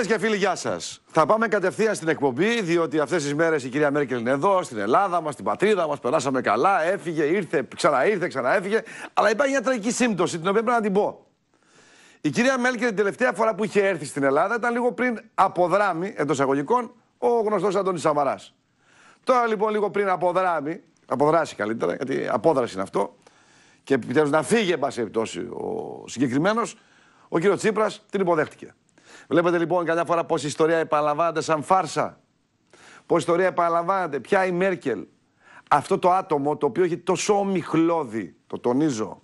Φίλες και φίλοι, γεια σας. Θα πάμε κατευθείαν στην εκπομπή, διότι αυτές τις μέρες η κυρία Μέρκελ είναι εδώ, στην Ελλάδα μας, στην πατρίδα μας. Περάσαμε καλά, έφυγε, ήρθε, ξαναήρθε, ξαναέφυγε. Αλλά υπάρχει μια τραγική σύμπτωση, την οποία πρέπει να την πω. Η κυρία Μέρκελ την τελευταία φορά που είχε έρθει στην Ελλάδα ήταν λίγο πριν αποδράμει, εντός εισαγωγικών, ο γνωστός Αντώνης Σαμαράς. Τώρα λοιπόν, λίγο πριν αποδράμει, αποδράσει καλύτερα, γιατί απόδραση είναι αυτό, και επιτέλους να φύγει, εν πάση ο συγκεκριμένος, ο κύριος Τσίπρας την υποδέχτηκε. Βλέπετε λοιπόν καμιά φορά πώς η ιστορία επαναλαμβάνεται σαν φάρσα. Πώς η ιστορία επαναλαμβάνεται. Ποια η Μέρκελ. Αυτό το άτομο το οποίο έχει τόσο ομιχλώδη, το τονίζω,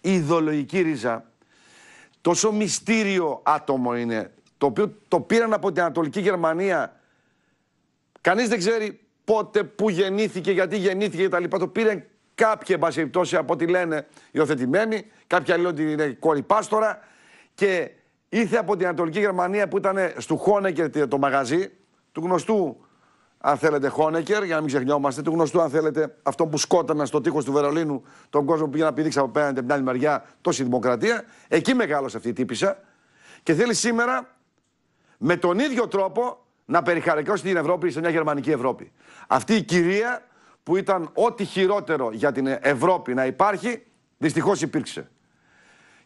η ιδεολογική ρίζα, τόσο μυστήριο άτομο είναι, το οποίο το πήραν από την Ανατολική Γερμανία. Κανείς δεν ξέρει πότε, πού γεννήθηκε, γιατί γεννήθηκε κτλ. Το πήραν κάποιοι, εν από ό,τι λένε, υιοθετημένοι. Κάποιοι λένε ότι είναι κόρη Και Ήρθε από την Ανατολική Γερμανία που ήταν στο Χόνεκερ το μαγαζί, του γνωστού, αν θέλετε, Χόνεκερ, για να μην ξεχνιόμαστε, του γνωστού, αν θέλετε, αυτό που σκότανε στο τείχος του Βερολίνου τον κόσμο που πήγε να πηδήξει από πέραν την άλλη μεριά, τόση δημοκρατία. Εκεί μεγάλωσε αυτή η τύπησα και θέλει σήμερα με τον ίδιο τρόπο να περιχαρακώσει την Ευρώπη σε μια γερμανική Ευρώπη. Αυτή η κυρία που ήταν ό,τι χειρότερο για την Ευρώπη να υπάρχει, δυστυχώς υπήρξε.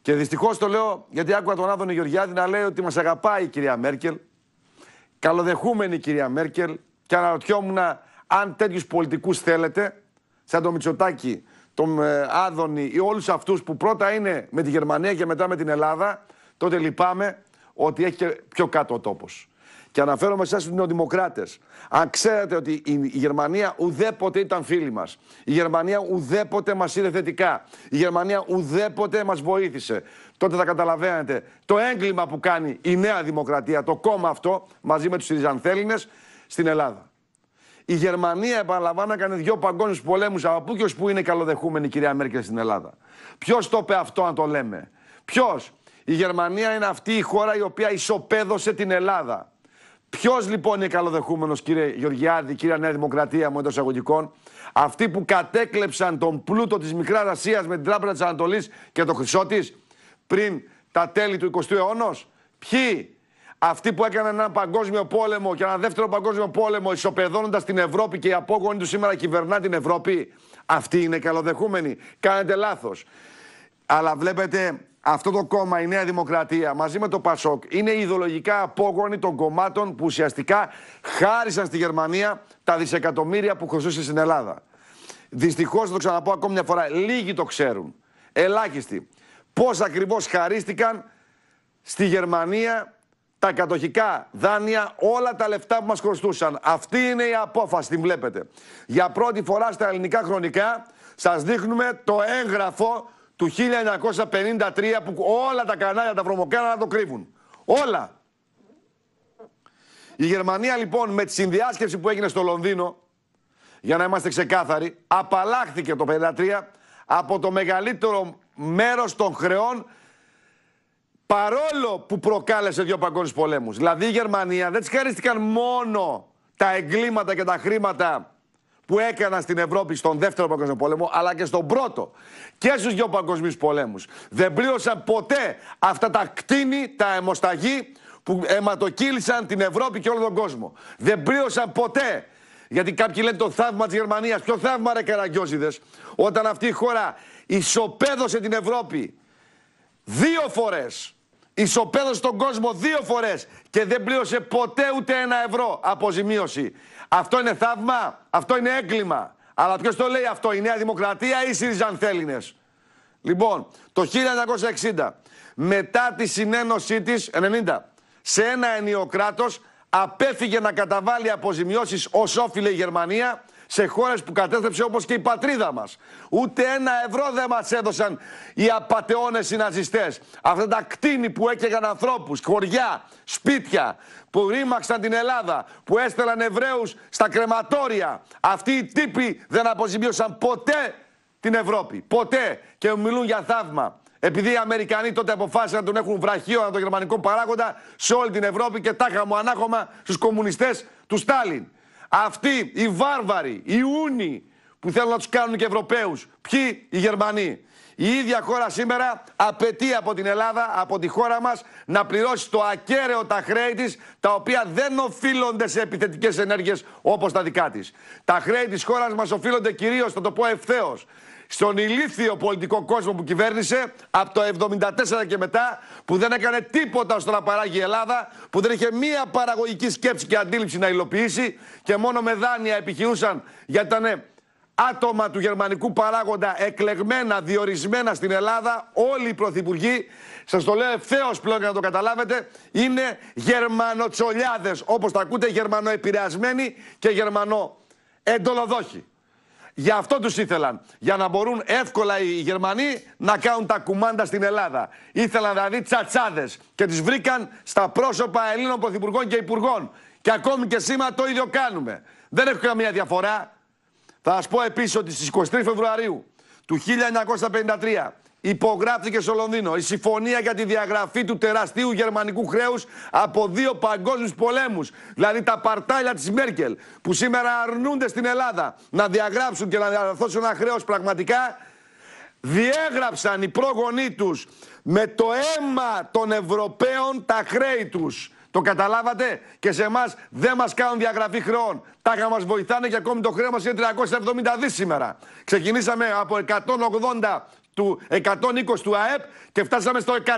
Και δυστυχώ το λέω γιατί άκουγα τον Άδωνη Γεωργιάδη να λέει ότι μας αγαπάει η κυρία Μέρκελ. Καλοδεχούμενη η κυρία Μέρκελ. Και αναρωτιόμουν αν τέτοιους πολιτικούς θέλετε, σαν τον Μητσοτάκη, τον ε, Άδωνη ή όλους αυτούς που πρώτα είναι με τη Γερμανία και μετά με την Ελλάδα, τότε λυπάμαι ότι έχει και πιο κάτω ο τόπος. Και αναφέρομαι σε εσάς τους Νεοδημοκράτες. Αν ξέρετε ότι η Γερμανία ουδέποτε ήταν φίλη μας. Η Γερμανία ουδέποτε μας είδε θετικά. Η Γερμανία ουδέποτε μας βοήθησε. Τότε θα καταλαβαίνετε το έγκλημα που κάνει η Νέα Δημοκρατία, το κόμμα αυτό, μαζί με τους Ιριζανθέλινε, στην Ελλάδα. Η Γερμανία, επαναλαμβάνω, έκανε δύο παγκόσμιους πολέμους. Από πού και ως πού είναι καλοδεχούμενη η κυρία Μέρκελ στην Ελλάδα. Ποιος το είπε αυτό, αν το λέμε. Ποιος. Η Γερμανία είναι αυτή η χώρα η οποία ισοπαίδωσε την Ελλάδα. Ποιος λοιπόν είναι καλοδεχούμενος, κύριε Γεωργιάδη, κύριε Νέα Δημοκρατία μου εντός εισαγωγικών, αυτοί που κατέκλεψαν τον πλούτο της Μικράς Ασία με την Τράπεζα της Ανατολής και το χρυσό της πριν τα τέλη του 20ου αιώνα. Ποιοι, αυτοί που έκαναν έναν παγκόσμιο πόλεμο και έναν δεύτερο παγκόσμιο πόλεμο, ισοπεδώνοντας την Ευρώπη και η απόγονοι τους σήμερα κυβερνά την Ευρώπη. Αυτοί είναι καλοδεχούμενοι. Κάνετε λάθος. Αλλά βλέπετε αυτό το κόμμα, η Νέα Δημοκρατία, μαζί με το Πασόκ, είναι ιδεολογικά απόγονοι των κομμάτων που ουσιαστικά χάρισαν στη Γερμανία τα δισεκατομμύρια που χρωστούσε στην Ελλάδα. Δυστυχώς, θα το ξαναπώ ακόμη μια φορά, λίγοι το ξέρουν. Ελάχιστοι. Πώς ακριβώς χαρίστηκαν στη Γερμανία τα κατοχικά δάνεια, όλα τα λεφτά που μας χρωστούσαν. Αυτή είναι η απόφαση, την βλέπετε. Για πρώτη φορά στα ελληνικά χρονικά σας δείχνουμε το έγγραφο του 1953 που όλα τα κανάλια τα να το κρύβουν. Όλα. Η Γερμανία λοιπόν με τη συνδιάσκεψη που έγινε στο Λονδίνο, για να είμαστε ξεκάθαροι, απαλλάχθηκε το 1953 από το μεγαλύτερο μέρος των χρεών παρόλο που προκάλεσε δύο παγκόσμιους πολέμους. Δηλαδή η Γερμανία δεν της χαρίστηκαν μόνο τα εγκλήματα και τα χρήματα που έκαναν στην Ευρώπη στον δεύτερο παγκόσμιο πόλεμο, αλλά και στον πρώτο και στους δύο παγκοσμίους πολέμους. Δεν πλήρωσαν ποτέ αυτά τα κτίνη, τα αιμοσταγή που αιματοκύλησαν την Ευρώπη και όλο τον κόσμο. Δεν πλήρωσαν ποτέ. Γιατί κάποιοι λένε το θαύμα της Γερμανίας. Ποιο θαύμα, ρε Καραγκιόζηδες, όταν αυτή η χώρα ισοπαίδωσε την Ευρώπη δύο φορές Ισοπαίδωσε τον κόσμο δύο φορές και δεν πλήρωσε ποτέ ούτε ένα ευρώ αποζημίωση. Αυτό είναι θαύμα, αυτό είναι έγκλημα. Αλλά ποιος το λέει αυτό, η Νέα Δημοκρατία ή οι Σιριζανθέλινε. Λοιπόν, το 1960, μετά τη συνένωσή της, 90, σε ένα ενιοκράτο απέφυγε να καταβάλει αποζημιώσεις όσο όφιλε η Γερμανία σε χώρες που κατέστρεψε όπως και η πατρίδα μας. Ούτε ένα ευρώ δεν μας έδωσαν οι απαταιώνες οι Αυτά τα κτίνη που έκαιγαν ανθρώπους, χωριά, σπίτια, που ρήμαξαν την Ελλάδα, που έστελαν Εβραίους στα κρεματόρια. Αυτοί οι τύποι δεν αποζημίωσαν ποτέ την Ευρώπη. Ποτέ. Και μιλούν για θαύμα. Επειδή οι Αμερικανοί τότε αποφάσισαν να τον έχουν βραχείο από τον γερμανικό παράγοντα σε όλη την Ευρώπη και τάχα μου στους κομμουνιστές του Στάλιν. Αυτοί οι βάρβαροι, οι Ούνοι που θέλουν να τους κάνουν και Ευρωπαίους. Ποιοι οι Γερμανοί. Η ίδια χώρα σήμερα απαιτεί από την Ελλάδα, από τη χώρα μας, να πληρώσει το ακέραιο τα χρέη της, τα οποία δεν οφείλονται σε επιθετικές ενέργειες όπως τα δικά της. Τα χρέη της χώρας μας οφείλονται κυρίως, θα το πω ευθέως, στον ηλίθιο πολιτικό κόσμο που κυβέρνησε από το 1974 και μετά, που δεν έκανε τίποτα στο να παράγει η Ελλάδα, που δεν είχε μία παραγωγική σκέψη και αντίληψη να υλοποιήσει και μόνο με δάνεια επιχειρούσαν γιατί ήταν άτομα του γερμανικού παράγοντα εκλεγμένα, διορισμένα στην Ελλάδα, όλοι οι πρωθυπουργοί, σας το λέω ευθέως πλέον για να το καταλάβετε, είναι γερμανοτσολιάδες, όπως τα ακούτε, γερμανοεπηρεασμένοι και γερμανό Γι' αυτό τους ήθελαν. Για να μπορούν εύκολα οι Γερμανοί να κάνουν τα κουμάντα στην Ελλάδα. Ήθελαν δηλαδή τσατσάδες και τις βρήκαν στα πρόσωπα Ελλήνων Πρωθυπουργών και Υπουργών. Και ακόμη και σήμερα το ίδιο κάνουμε. Δεν έχω καμία διαφορά. Θα σας πω επίσης ότι στις 23 Φεβρουαρίου του 1953 υπογράφηκε στο Λονδίνο η συμφωνία για τη διαγραφή του τεραστίου γερμανικού χρέους από δύο παγκόσμιους πολέμους, δηλαδή τα παρτάλια της Μέρκελ, που σήμερα αρνούνται στην Ελλάδα να διαγράψουν και να διαρθώσουν ένα χρέος πραγματικά, διέγραψαν οι πρόγονοί τους με το αίμα των Ευρωπαίων τα χρέη τους. Το καταλάβατε και σε εμάς δεν μας κάνουν διαγραφή χρεών. τα Τα μας βοηθάνε και ακόμη το χρέος μας είναι 370 δις σήμερα. Ξεκινήσαμε από 180 του 120 του ΑΕΠ και φτάσαμε στο 180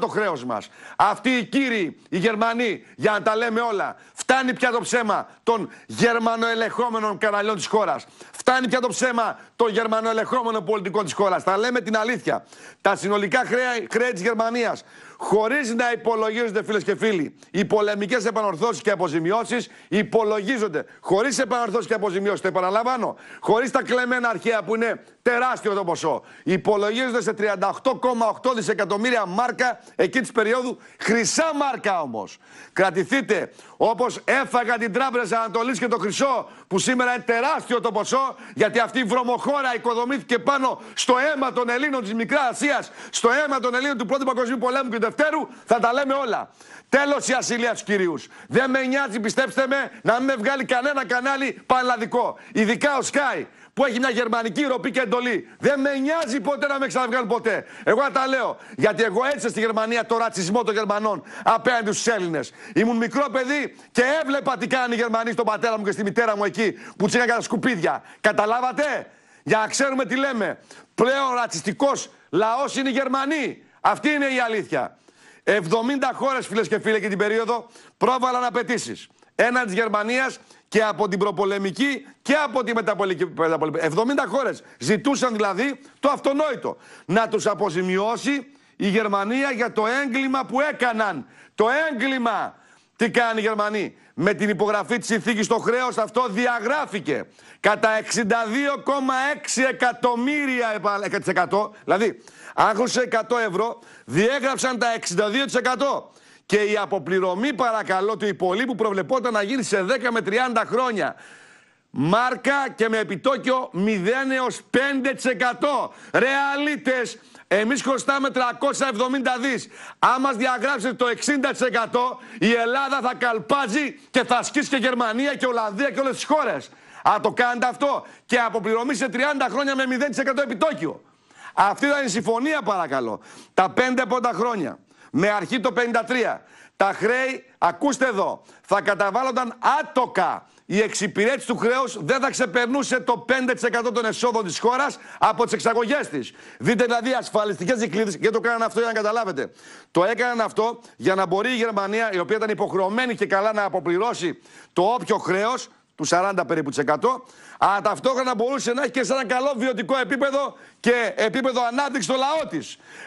το χρέος μας. Αυτοί οι κύριοι, οι Γερμανοί, για να τα λέμε όλα, φτάνει πια το ψέμα των γερμανοελεγχόμενων καναλιών της χώρας. Φτάνει πια το ψέμα των γερμανοελεγχόμενων πολιτικών της χώρας. Τα λέμε την αλήθεια. Τα συνολικά χρέη, χρέη της Γερμανίας χωρίς να υπολογίζονται, φίλες και φίλοι, οι πολεμικές επανορθώσεις και αποζημιώσεις υπολογίζονται. Χωρίς επανορθώσεις και αποζημιώσεις, το επαναλαμβάνω. Χωρίς τα κλεμμένα αρχαία που είναι Τεράστιο το ποσό. Υπολογίζονται σε 38,8 δισεκατομμύρια μάρκα εκεί της περίοδου. Χρυσά μάρκα όμως. Κρατηθείτε, όπως έφαγα την Τράπεζα Ανατολής και το Χρυσό, που σήμερα είναι τεράστιο το ποσό, γιατί αυτή η βρωμοχώρα οικοδομήθηκε πάνω στο αίμα των Ελλήνων της Μικράς Ασίας, στο αίμα των Ελλήνων του Πρώτου Παγκοσμίου Πολέμου και του Δευτέρου, θα τα λέμε όλα. Τέλος η ασυλία τους κυρίους. Δεν με νοιάζει, πιστέψτε με, να μην με βγάλει κανένα κανάλι πανελλαδικό. Ειδικά ο που έχει μια γερμανική ροπή και εντολή. Δεν με νοιάζει ποτέ να με ξαναβγάλουν ποτέ. Εγώ τα λέω. Γιατί εγώ έτσι στη Γερμανία το ρατσισμό των Γερμανών απέναντι στους Έλληνες. Ήμουν μικρό παιδί και έβλεπα τι κάνανε οι Γερμανοί στον πατέρα μου και στη μητέρα μου εκεί που τσίγαν κατά σκουπίδια. Καταλάβατε. Για να ξέρουμε τι λέμε. Πλέον ρατσιστικός λαός είναι οι Γερμανοί. Αυτή είναι η αλήθεια. 70 χώρες, φίλες και φίλοι, και την περίοδο πρόβαλαν απαιτήσεις έναντι της Γερμανίας και από την προπολεμική και από τη μεταπολεμική. 70 χώρες ζητούσαν δηλαδή το αυτονόητο. Να τους αποζημιώσει η Γερμανία για το έγκλημα που έκαναν. Το έγκλημα. Τι κάνει η Γερμανία. Με την υπογραφή της συνθήκης το χρέος αυτό διαγράφηκε κατά 62,6 εκατομμύρια δηλαδή άγνωσε 100 ευρώ διέγραψαν τα 62% και η αποπληρωμή παρακαλώ του υπολείπου προβλεπόταν να γίνει σε 10 με 30 χρόνια. Μάρκα και με επιτόκιο 0 έως 5%. Ρεαλίτες, εμείς χρωστάμε 370 δις. Αν μας διαγράψετε το 60% η Ελλάδα θα καλπάζει και θα ασκήσει και Γερμανία και Ολλανδία και όλες τις χώρες. Αν το κάνετε αυτό και αποπληρωμή σε 30 χρόνια με 0% επιτόκιο. Αυτή ήταν η συμφωνία παρακαλώ. Τα 5 πόντα χρόνια με αρχή το 53. Τα χρέη, ακούστε εδώ, θα καταβάλλονταν άτοκα. Η εξυπηρέτηση του χρέους δεν θα ξεπερνούσε το 5% των εσόδων της χώρας από τις εξαγωγές της. Δείτε δηλαδή ασφαλιστικές δικλείδες γιατί το έκαναν αυτό για να καταλάβετε. Το έκαναν αυτό για να μπορεί η Γερμανία, η οποία ήταν υποχρεωμένη και καλά να αποπληρώσει το όποιο χρέος του 40 περίπου της 100, αλλά ταυτόχρονα μπορούσε να έχει και σε ένα καλό βιωτικό επίπεδο και επίπεδο ανάπτυξης στο λαό της.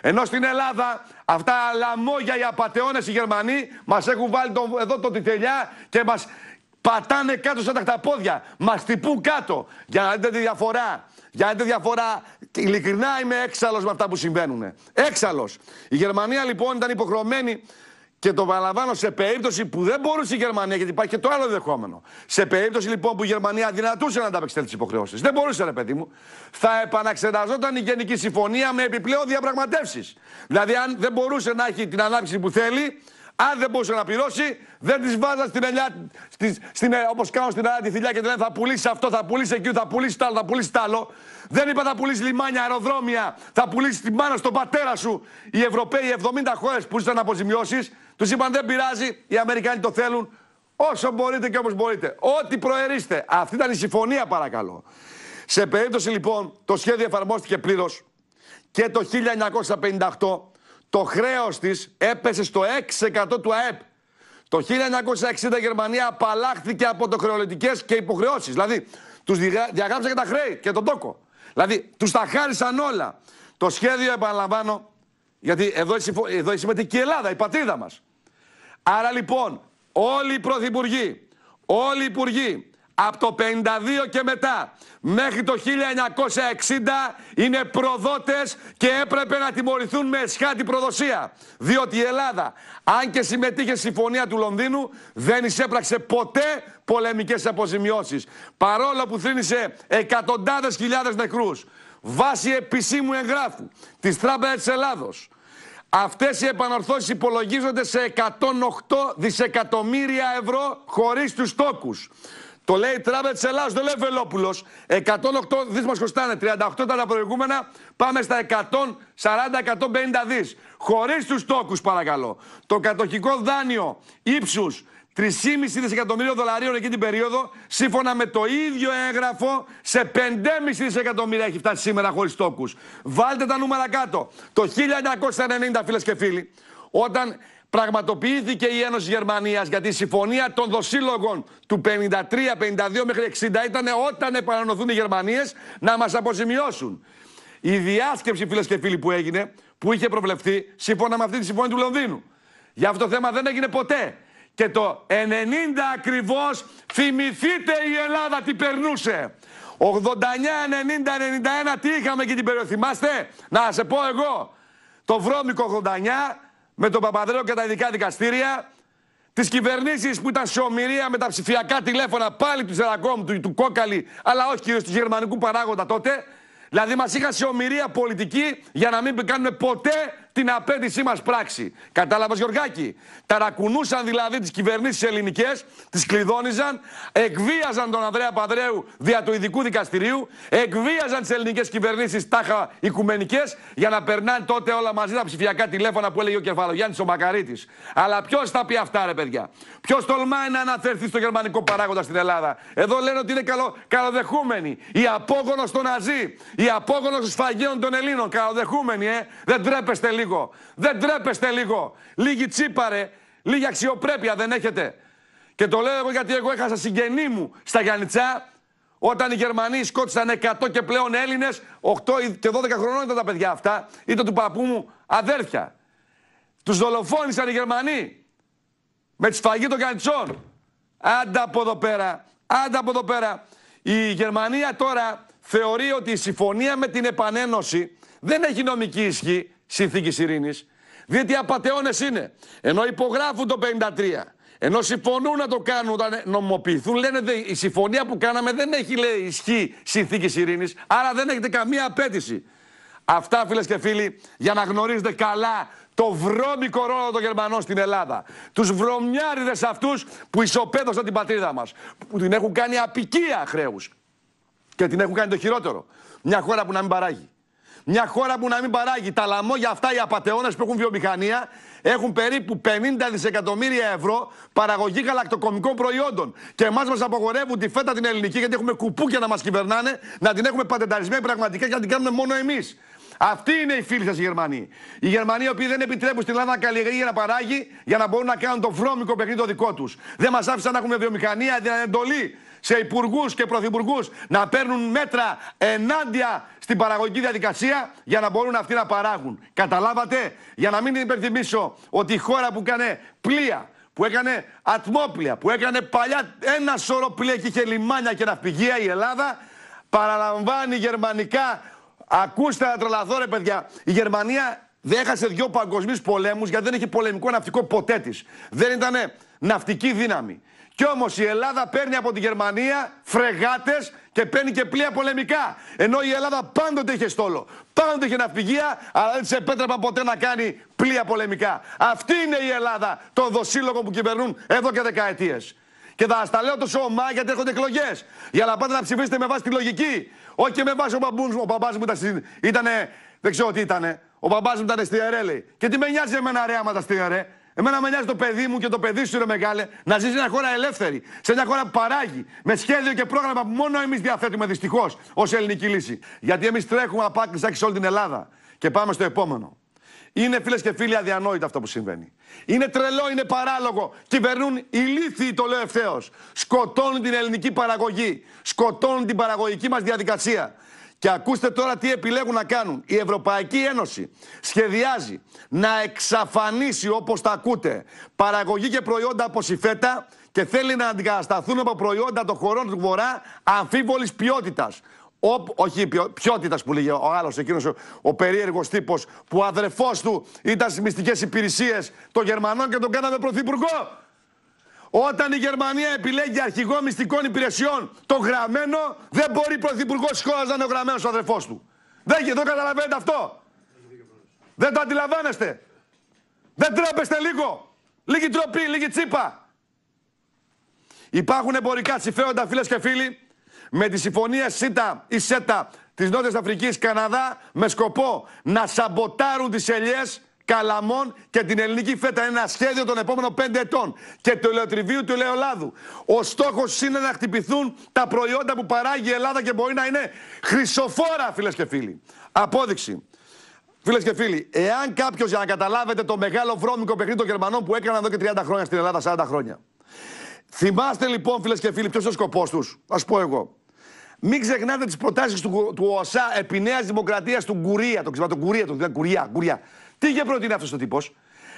Ενώ στην Ελλάδα αυτά λαμόγια οι απαταιώνες οι Γερμανοί μας έχουν βάλει εδώ το τιτελιά και μας πατάνε κάτω σαν τα πόδια. Μας τυπούν κάτω. Για να δείτε τη διαφορά. Για να δείτε τη διαφορά, ειλικρινά είμαι έξαλλος με αυτά που συμβαίνουν. Έξαλλος. Η Γερμανία λοιπόν ήταν υποχρεωμένη και το παραλαμβάνω σε περίπτωση που δεν μπορούσε η Γερμανία, γιατί υπάρχει και το άλλο δεχόμενο. Σε περίπτωση λοιπόν που η Γερμανία δυνατούσε να ανταπεξέλθει τι υποχρεώσεις. Δεν μπορούσε, ρε παιδί μου. Θα επαναξεταζόταν η Γενική Συμφωνία με επιπλέον διαπραγματεύσεις. Δηλαδή, αν δεν μπορούσε να έχει την ανάπτυξη που θέλει, αν δεν μπορούσε να πληρώσει, δεν της βάζα στην ελιά. στην, ε, Όπως κάνω στην ελιά τη θηλιά και λένε θα πουλήσει αυτό, θα πουλήσει εκεί, θα πουλήσει τάλλο, θα πουλήσει τάλο. Δεν είπα θα πουλήσει λιμάνια, αεροδρόμια, θα πουλήσει τη μάνα στον πατέρα σου. Οι Ευρωπαίοι 70 χώρες που ήταν αποζημιώσεις τους είπαν δεν πειράζει, οι Αμερικάνοι το θέλουν. Όσο μπορείτε και όπω μπορείτε. Ό,τι προερίστε. Αυτή ήταν η συμφωνία, παρακαλώ. Σε περίπτωση λοιπόν το σχέδιο εφαρμόστηκε πλήρως και το 1958 το χρέος της έπεσε στο 6% του ΑΕΠ. Το 1960 η Γερμανία απαλλάχθηκε από το χρεολογικέ και υποχρεώσεις. Δηλαδή, τους διαγράψαν και τα χρέη και τον τόκο. Δηλαδή, τους τα χάρισαν όλα. Το σχέδιο, επαναλαμβάνω, γιατί εδώ, εδώ και η Ελλάδα, η πατρίδα μας. Άρα λοιπόν όλοι οι πρωθυπουργοί, όλοι οι υπουργοί από το 52 και μετά μέχρι το 1960 είναι προδότες και έπρεπε να τιμωρηθούν με εσχάτη προδοσία. Διότι η Ελλάδα, αν και συμμετείχε στη συμφωνία του Λονδίνου, δεν εισέπραξε ποτέ πολεμικές αποζημιώσεις. Παρόλο που θρύνησε εκατοντάδες χιλιάδες νεκρούς. Βάσει επισήμου εγγράφου της Τράπεζας της Ελλάδος, Αυτές οι επαναρθώσει υπολογίζονται σε 108 δισεκατομμύρια ευρώ χωρίς τους τόκους. Το λέει η Τράπεζα Ελλάδα, το λέει Βελόπουλος. 108 δις μας κοστάνε, 38 τα προηγούμενα, πάμε στα 140-150 δις. Χωρίς τους τόκους παρακαλώ. Το κατοχικό δάνειο ύψους 3,5 δισεκατομμύρια δολαρίων εκείνη την περίοδο, σύμφωνα με το ίδιο έγγραφο, σε 5,5 δισεκατομμύρια έχει φτάσει σήμερα χωρίς τόκους. Βάλτε τα νούμερα κάτω. Το 1990, φίλες και φίλοι, όταν πραγματοποιήθηκε η Ένωση Γερμανίας, για τη συμφωνία των δοσύλλογων του 53, 52 μέχρι 60 ήταν όταν επανανοθούν οι Γερμανίες να μας αποζημιώσουν. Η διάσκεψη, φίλες και φίλοι, που έγινε, που είχε προβλεφθεί σύμφωνα με αυτή τη συμφωνία του Λονδίνου. Για αυτό το θέμα δεν έγινε ποτέ και το 90 ακριβώς θυμηθείτε η Ελλάδα τι περνούσε. 89, 90, 91 τι είχαμε εκεί την περιοχή. Θυμάστε, να σε πω εγώ. Το βρώμικο 89 με τον Παπαδρέο και τα ειδικά δικαστήρια. Τις κυβερνήσεις που ήταν σε ομοιρία με τα ψηφιακά τηλέφωνα πάλι του Σερακόμ, του, του Κόκαλη, αλλά όχι κυρίως του γερμανικού παράγοντα τότε. Δηλαδή μας είχαν σε ομοιρία πολιτική για να μην κάνουμε ποτέ την απέτησή μας πράξη. Κατάλαβες, Γιωργάκη. Ταρακουνούσαν δηλαδή τις κυβερνήσεις ελληνικές, τις κλειδώνιζαν, εκβίαζαν τον Ανδρέα Παδρέου δια του ειδικού δικαστηρίου, εκβίαζαν τις ελληνικές κυβερνήσεις τάχα οικουμενικές για να περνάνε τότε όλα μαζί τα ψηφιακά τηλέφωνα που έλεγε ο Κεφαλογιάννης ο Μακαρίτης. Αλλά ποιος θα πει αυτά, ρε παιδιά. Ποιος τολμάει να αναφέρθει στο γερμανικό παράγοντα στην Ελλάδα. Εδώ λένε ότι είναι καλο, καλοδεχούμενοι. Η απόγονος των Ναζί. Η απόγονος των σφαγέων των Ελλήνων. Καλοδεχούμενοι, ε. Δεν τρέπεστε λίγο. Δεν τρέπεστε λίγο. Λίγη τσίπαρε. Λίγη αξιοπρέπεια δεν έχετε. Και το λέω εγώ γιατί εγώ έχασα συγγενή μου στα Γιανιτσά. όταν οι Γερμανοί σκότσαν 100 και πλέον Έλληνες, 8 και 12 χρονών ήταν τα παιδιά αυτά, ήταν του παππού μου αδέρφια. Τους δολοφόνησαν οι Γερμανοί. Με τη σφαγή των καντσών. Άντα από εδώ πέρα. Άντα από εδώ πέρα. Η Γερμανία τώρα θεωρεί ότι η συμφωνία με την επανένωση δεν έχει νομική ισχύ συνθήκη ειρήνης. Διότι απαταιώνες είναι. Ενώ υπογράφουν το 53. Ενώ συμφωνούν να το κάνουν όταν νομοποιηθούν, λένε ότι η συμφωνία που κάναμε δεν έχει λέει, ισχύ συνθήκης ειρήνης, άρα δεν έχετε καμία απέτηση. Αυτά φίλες και φίλοι, για να γνωρίζετε καλά το βρώμικο ρόλο των Γερμανών στην Ελλάδα. Τους βρωμιάριδες αυτούς που ισοπαίδωσαν την πατρίδα μας. Που την έχουν κάνει απικία χρέους. Και την έχουν κάνει το χειρότερο. Μια χώρα που να μην παράγει. Μια χώρα που να μην παράγει. Τα λαμόγια αυτά οι απαταιώνες που έχουν βιομηχανία έχουν περίπου 50 δισεκατομμύρια ευρώ παραγωγή γαλακτοκομικών προϊόντων. Και εμάς μας απογορεύουν τη φέτα την ελληνική, γιατί έχουμε κουπούκια να μας κυβερνάνε, να την έχουμε πατενταρισμένη πραγματικά και να την κάνουμε μόνο εμείς. Αυτή είναι η φίλη σας οι Γερμανοί. Οι Γερμανοί οι οποίοι δεν επιτρέπουν στην Ελλάδα καλλιεργία να παράγει για να μπορούν να κάνουν το βρώμικο παιχνίδι το δικό τους. Δεν μας άφησαν να έχουμε βιομηχανία, την εντολή σε υπουργούς και πρωθυπουργούς να παίρνουν μέτρα ενάντια στην παραγωγική διαδικασία για να μπορούν αυτοί να παράγουν. Καταλάβατε, για να μην υπενθυμίσω ότι η χώρα που έκανε πλοία, που έκανε ατμόπλια, που έκανε παλιά ένα σωρό πλοία και είχε λιμάνια και ναυπηγεία η Ελλάδα, παραλαμβάνει γερμανικά Ακούστε να τρελαθώ, ρε παιδιά. Η Γερμανία δεν έχασε δύο παγκοσμίους πολέμους γιατί δεν είχε πολεμικό ναυτικό ποτέ της. Δεν ήταν ναυτική δύναμη. Κι όμως η Ελλάδα παίρνει από τη Γερμανία φρεγάτες και παίρνει και πλοία πολεμικά. Ενώ η Ελλάδα πάντοτε είχε στόλο, πάντοτε είχε ναυπηγεία, αλλά δεν της επέτρεπα ποτέ να κάνει πλοία πολεμικά. Αυτή είναι η Ελλάδα το δοσύλλογων που κυβερνούν εδώ και δεκαετίες. Και θα τα λέω το σώμα γιατί έρχονται εκλογές. Για να πάτε να ψηφίσετε με βάση τη λογική. Όχι με βάση ο μπαμπούς μου. Ο παπά μου ήταν. Ήτανε, δεν ξέρω τι ήταν. Ο παπά μου ήταν στη ΕΡΕ, Και τι με νοιάζει εμένα ρε άμα τα στη ΕΡΕ. Εμένα με νοιάζει το παιδί μου και το παιδί σου είναι μεγάλε να ζεις σε μια χώρα ελεύθερη, σε μια χώρα που παράγει, με σχέδιο και πρόγραμμα που μόνο εμείς διαθέτουμε δυστυχώς ως ελληνική λύση. Γιατί εμείς τρέχουμε απ' σε όλη την Ελλάδα. Και πάμε στο επόμενο. Είναι φίλες και φίλοι αδιανόητο αυτό που συμβαίνει. Είναι τρελό, είναι παράλογο. Κυβερνούν ηλίθιοι, το λέω ευθέως. Σκοτώνουν την ελληνική παραγωγή. Σκοτώνουν την παραγωγική μας διαδικασία. Και ακούστε τώρα τι επιλέγουν να κάνουν. Η Ευρωπαϊκή Ένωση σχεδιάζει να εξαφανίσει, όπως τα ακούτε, παραγωγή και προϊόντα από συφέτα και θέλει να αντικατασταθούν από προϊόντα των χωρών του Βορρά αμφίβολης ποιότητας. Ο, όχι ποιότητας που λέγει ο άλλος εκείνος, ο, ο περίεργος τύπος που αδερφός του ήταν στις μυστικές υπηρεσίες των Γερμανών και τον κάναμε πρωθυπουργό. Όταν η Γερμανία επιλέγει αρχηγό μυστικών υπηρεσιών το γραμμένο, δεν μπορεί πρωθυπουργό τη χώρας να είναι ο γραμμένος αδερφός του. Δεν, το καταλαβαίνετε αυτό. Δεν το αντιλαμβάνεστε. Δεν τρέπεστε λίγο. Λίγη τροπή, λίγη τσίπα. Υπάρχουν εμπορικά συμφέροντα, φίλες και φίλοι, με τη συμφωνία ΣΥΤΑ ή ΣΕΤΑ της Νότιας Αφρικής Καναδά με σκοπό να σαμποτάρουν τις ελιές Καλαμών και την ελληνική φέτα. ένα σχέδιο των επόμενων πέντε ετών. Και του ελαιοτριβίου του ελαιολάδου. Ο στόχος είναι να χτυπηθούν τα προϊόντα που παράγει η Ελλάδα και μπορεί να είναι χρυσοφόρα, φίλες και φίλοι. Απόδειξη. Φίλες και φίλοι, εάν κάποιος για να καταλάβετε το μεγάλο βρώμικο παιχνίδι των Γερμανών που έκαναν εδώ και 30 χρόνια στην Ελλάδα, 40 χρόνια. Θυμάστε λοιπόν, φίλες και φίλοι, ποιος είναι ο σκοπός τους. Ας πω εγώ. Μην ξεχνάτε τις προτάσεις του, του ΟΣΑ επί Νέας Δημοκρατίας του Γκουρία. Το ξέρω, τον Γκουρία, τον δηλαδή, Γκουρία, Γκουρία. Τι είχε προτείνει αυτός ο τύπος.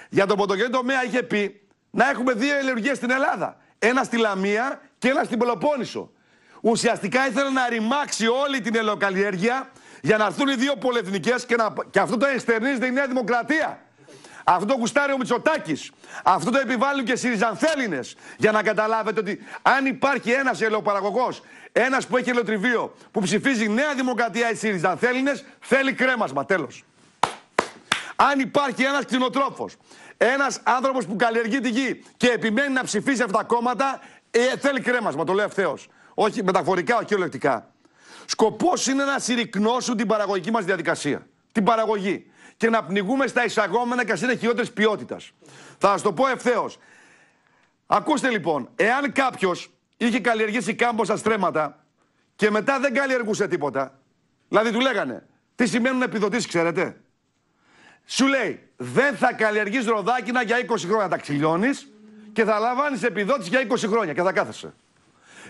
Για τον ποντογενή τομέα είχε πει να έχουμε δύο ελεργίες στην Ελλάδα. Ένα στη Λαμία και ένα στην Πολοπόννησο. Ουσιαστικά ήθελε να ρημάξει όλη την ελαιοκαλλιέργεια για να έρθουν οι δύο πολυεθνικές και, να... και αυτό το εστερνίζεται η Νέα Δημοκρατία. Αυτό το κουστάριο ο Μητσοτάκης. Αυτό το επιβάλλουν και οι Σιριζανθέλινε. Για να καταλάβετε ότι αν υπάρχει ένας ελαιοπαραγωγός ένας που έχει ελαιοτριβείο, που ψηφίζει Νέα Δημοκρατία ή ΣΥΡΙΖΑ, Έλληνε, θέλει κρέμασμα. Τέλος. Αν υπάρχει ένας κτηνοτρόφος, ένας άνθρωπος που καλλιεργεί τη γη και επιμένει να ψηφίσει αυτά τα κόμματα, ε, θέλει κρέμασμα. Το λέω ευθέως. Όχι μεταφορικά, όχι ολεκτικά. Σκοπός είναι να συρρυκνώσουν την παραγωγική μας διαδικασία. Την παραγωγή. Και να πνιγούμε στα εισαγόμενα και α είναι χειρότερη ποιότητας. Θα σας το πω ευθέως. Ακούστε λοιπόν, εάν κάποιος είχε καλλιεργήσει κάμποσα στρέμματα και μετά δεν καλλιεργούσε τίποτα. Δηλαδή του λέγανε, τι σημαίνουν επιδοτήσεις, ξέρετε. Σου λέει, δεν θα καλλιεργείς ροδάκινα για 20 χρόνια. Τα ξυλιώνεις και θα λαμβάνεις επιδότηση για 20 χρόνια και θα κάθεσαι.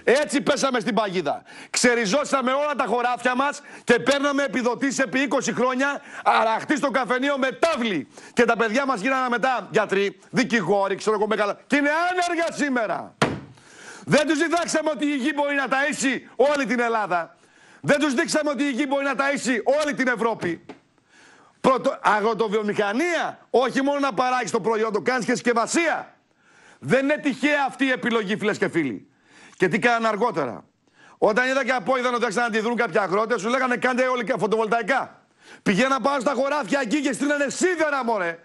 Έτσι πέσαμε στην παγίδα. Ξεριζώσαμε όλα τα χωράφια μας και παίρναμε επιδοτήσεις επί 20 χρόνια. Αραχτή στο καφενείο με τάβλη. Και τα παιδιά μας γίνανε μετά γιατροί, δικηγόροι, ξέρω εγώ μεγάλα. Και είναι άνεργα σήμερα. Δεν τους διδάξαμε ότι η γη μπορεί να ταΐσει όλη την Ελλάδα. Δεν τους δείξαμε ότι η γη μπορεί να ταΐσει όλη την Ευρώπη. Πρωτο... Αγροτοβιομηχανία, όχι μόνο να παράγεις το προϊόν, κάνει και συσκευασία. Δεν είναι τυχαία αυτή η επιλογή, φίλες και φίλοι. Και τι κάνανε αργότερα. Όταν είδα και από είδαν ότι άρχισαν να αντιδρούν κάποιοι αγρότες, σου λέγανε κάντε όλοι φωτοβολταϊκά. Πηγαίνα πάνω στα χωράφια εκεί και στείλανε σίδερα, μωρέ.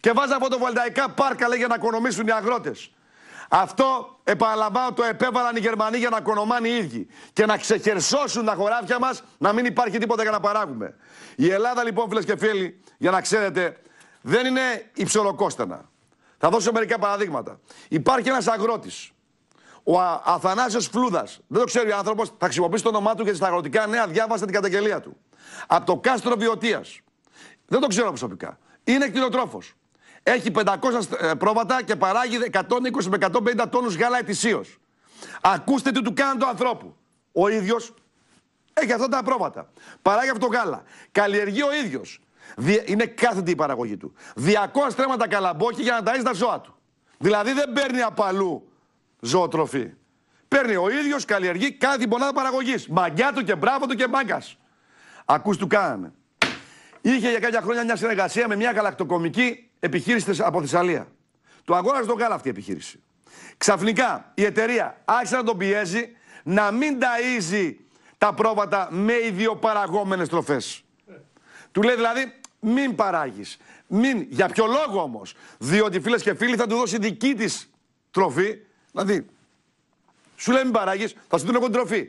Και βάζανε φωτοβολταϊκά πάρκα, λέγε, να οικονομήσουν οι αγρότες. Αυτό επαναλαμβάνω το επέβαλαν οι Γερμανοί για να κονομάνει οι ίδιοι και να ξεχερσώσουν τα χωράφια μας να μην υπάρχει τίποτα για να παράγουμε. Η Ελλάδα λοιπόν, φίλες και φίλοι, για να ξέρετε, δεν είναι υψολοκόστανα. Θα δώσω μερικά παραδείγματα. Υπάρχει ένας αγρότης, ο Αθανάσιος Φλούδας. Δεν το ξέρει ο άνθρωπος, θα χρησιμοποιήσει το όνομά του και στα αγροτικά νέα διάβασα την καταγγελία του. Από το κάστρο Βιωτίας. Δεν το ξέρω προσωπικά. Είναι κτηνοτρόφος έχει 500 ε, πρόβατα και παράγει 120 με 150 τόνους γάλα ετησίως. Ακούστε τι του κάνει του ανθρώπου. Ο ίδιος. έχει αυτά τα πρόβατα. Παράγει αυτό το γάλα. Καλλιεργεί ο ίδιος. Είναι κάθετη η παραγωγή του. 200 στρέμματα καλαμπόκι για να ταΐζει τα ζώα του. Δηλαδή δεν παίρνει απαλού ζωοτροφή. Παίρνει ο ίδιος, καλλιεργεί κάθε μονάδα παραγωγής. Μαγκιά του και μπράβο του και μάγκας. τι του κάνανε. Είχε για κάποια χρόνια μια συνεργασία με μια γαλακτοκομική επιχείρηση από Θεσσαλία. Το αγόραζε τον γάλα αυτή η επιχείρηση. Ξαφνικά η εταιρεία άρχισε να τον πιέζει να μην ταΐζει τα πρόβατα με ιδιοπαραγόμενες τροφές. Του λέει δηλαδή μην παράγεις, Μην. Για ποιο λόγο όμως, Διότι φίλες και φίλοι θα του δώσει δική της τροφή. Δηλαδή σου λέει μην παράγεις, θα σου δίνω εγώ την τροφή.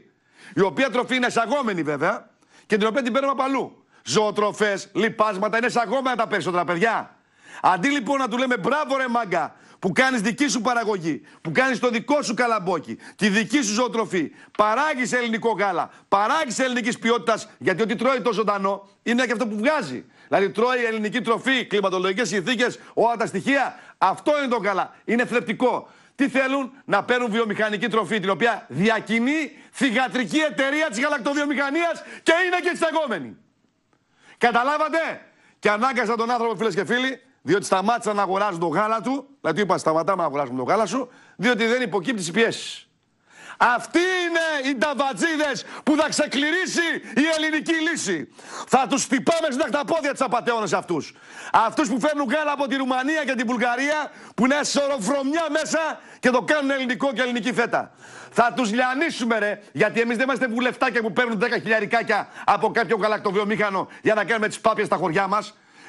Η οποία τροφή είναι εισαγόμενη βέβαια και την οποία την παίρνουμε παλού. Ζωοτροφές, λιπάσματα είναι εισαγόμενα τα περισσότερα παιδιά. Αντί λοιπόν να του λέμε μπράβο ρε μάγκα που κάνεις δική σου παραγωγή, που κάνεις το δικό σου καλαμπόκι, τη δική σου ζωοτροφή, παράγεις ελληνικό γάλα, παράγεις ελληνικής ποιότητας, γιατί ό,τι τρώει το ζωντανό είναι και αυτό που βγάζει. Δηλαδή τρώει ελληνική τροφή, κλιματολογικές συνθήκες, όλα τα στοιχεία, αυτό είναι το γάλα, είναι θρεπτικό. Τι θέλουν, να παίρνουν βιομηχανική τροφή, την οποία διακινεί θηγατρική εταιρεία της γαλακτοβιομηχανίας και είναι και εξαγόμενη. Καταλάβατε, και ανάγκασα τον άνθρωπο, φίλες και φίλοι, διότι σταμάτησαν να αγοράζουν το γάλα του, δηλαδή είπα σταματάμε να αγοράζουμε το γάλα σου, διότι δεν υποκύπτει τι πιέσεις. Αυτοί είναι οι ταβατζίδε που θα ξεκληρήσει η ελληνική λύση. Θα τους χτυπάμε στην τα πόδια τους απαταιώνες αυτούς. Αυτούς που φέρνουν γάλα από τη Ρουμανία και την Βουλγαρία, που είναι σωροφρομιά μέσα και το κάνουν ελληνικό και ελληνική φέτα. Θα τους λιανίσουμε, ρε, γιατί εμείς δεν είμαστε βουλευτάκια που παίρνουν 10 χιλιαρικάκια από κάποιο γαλακτοβιομήχανο για να κάνουμε τις πάπιες στα χωριά μας.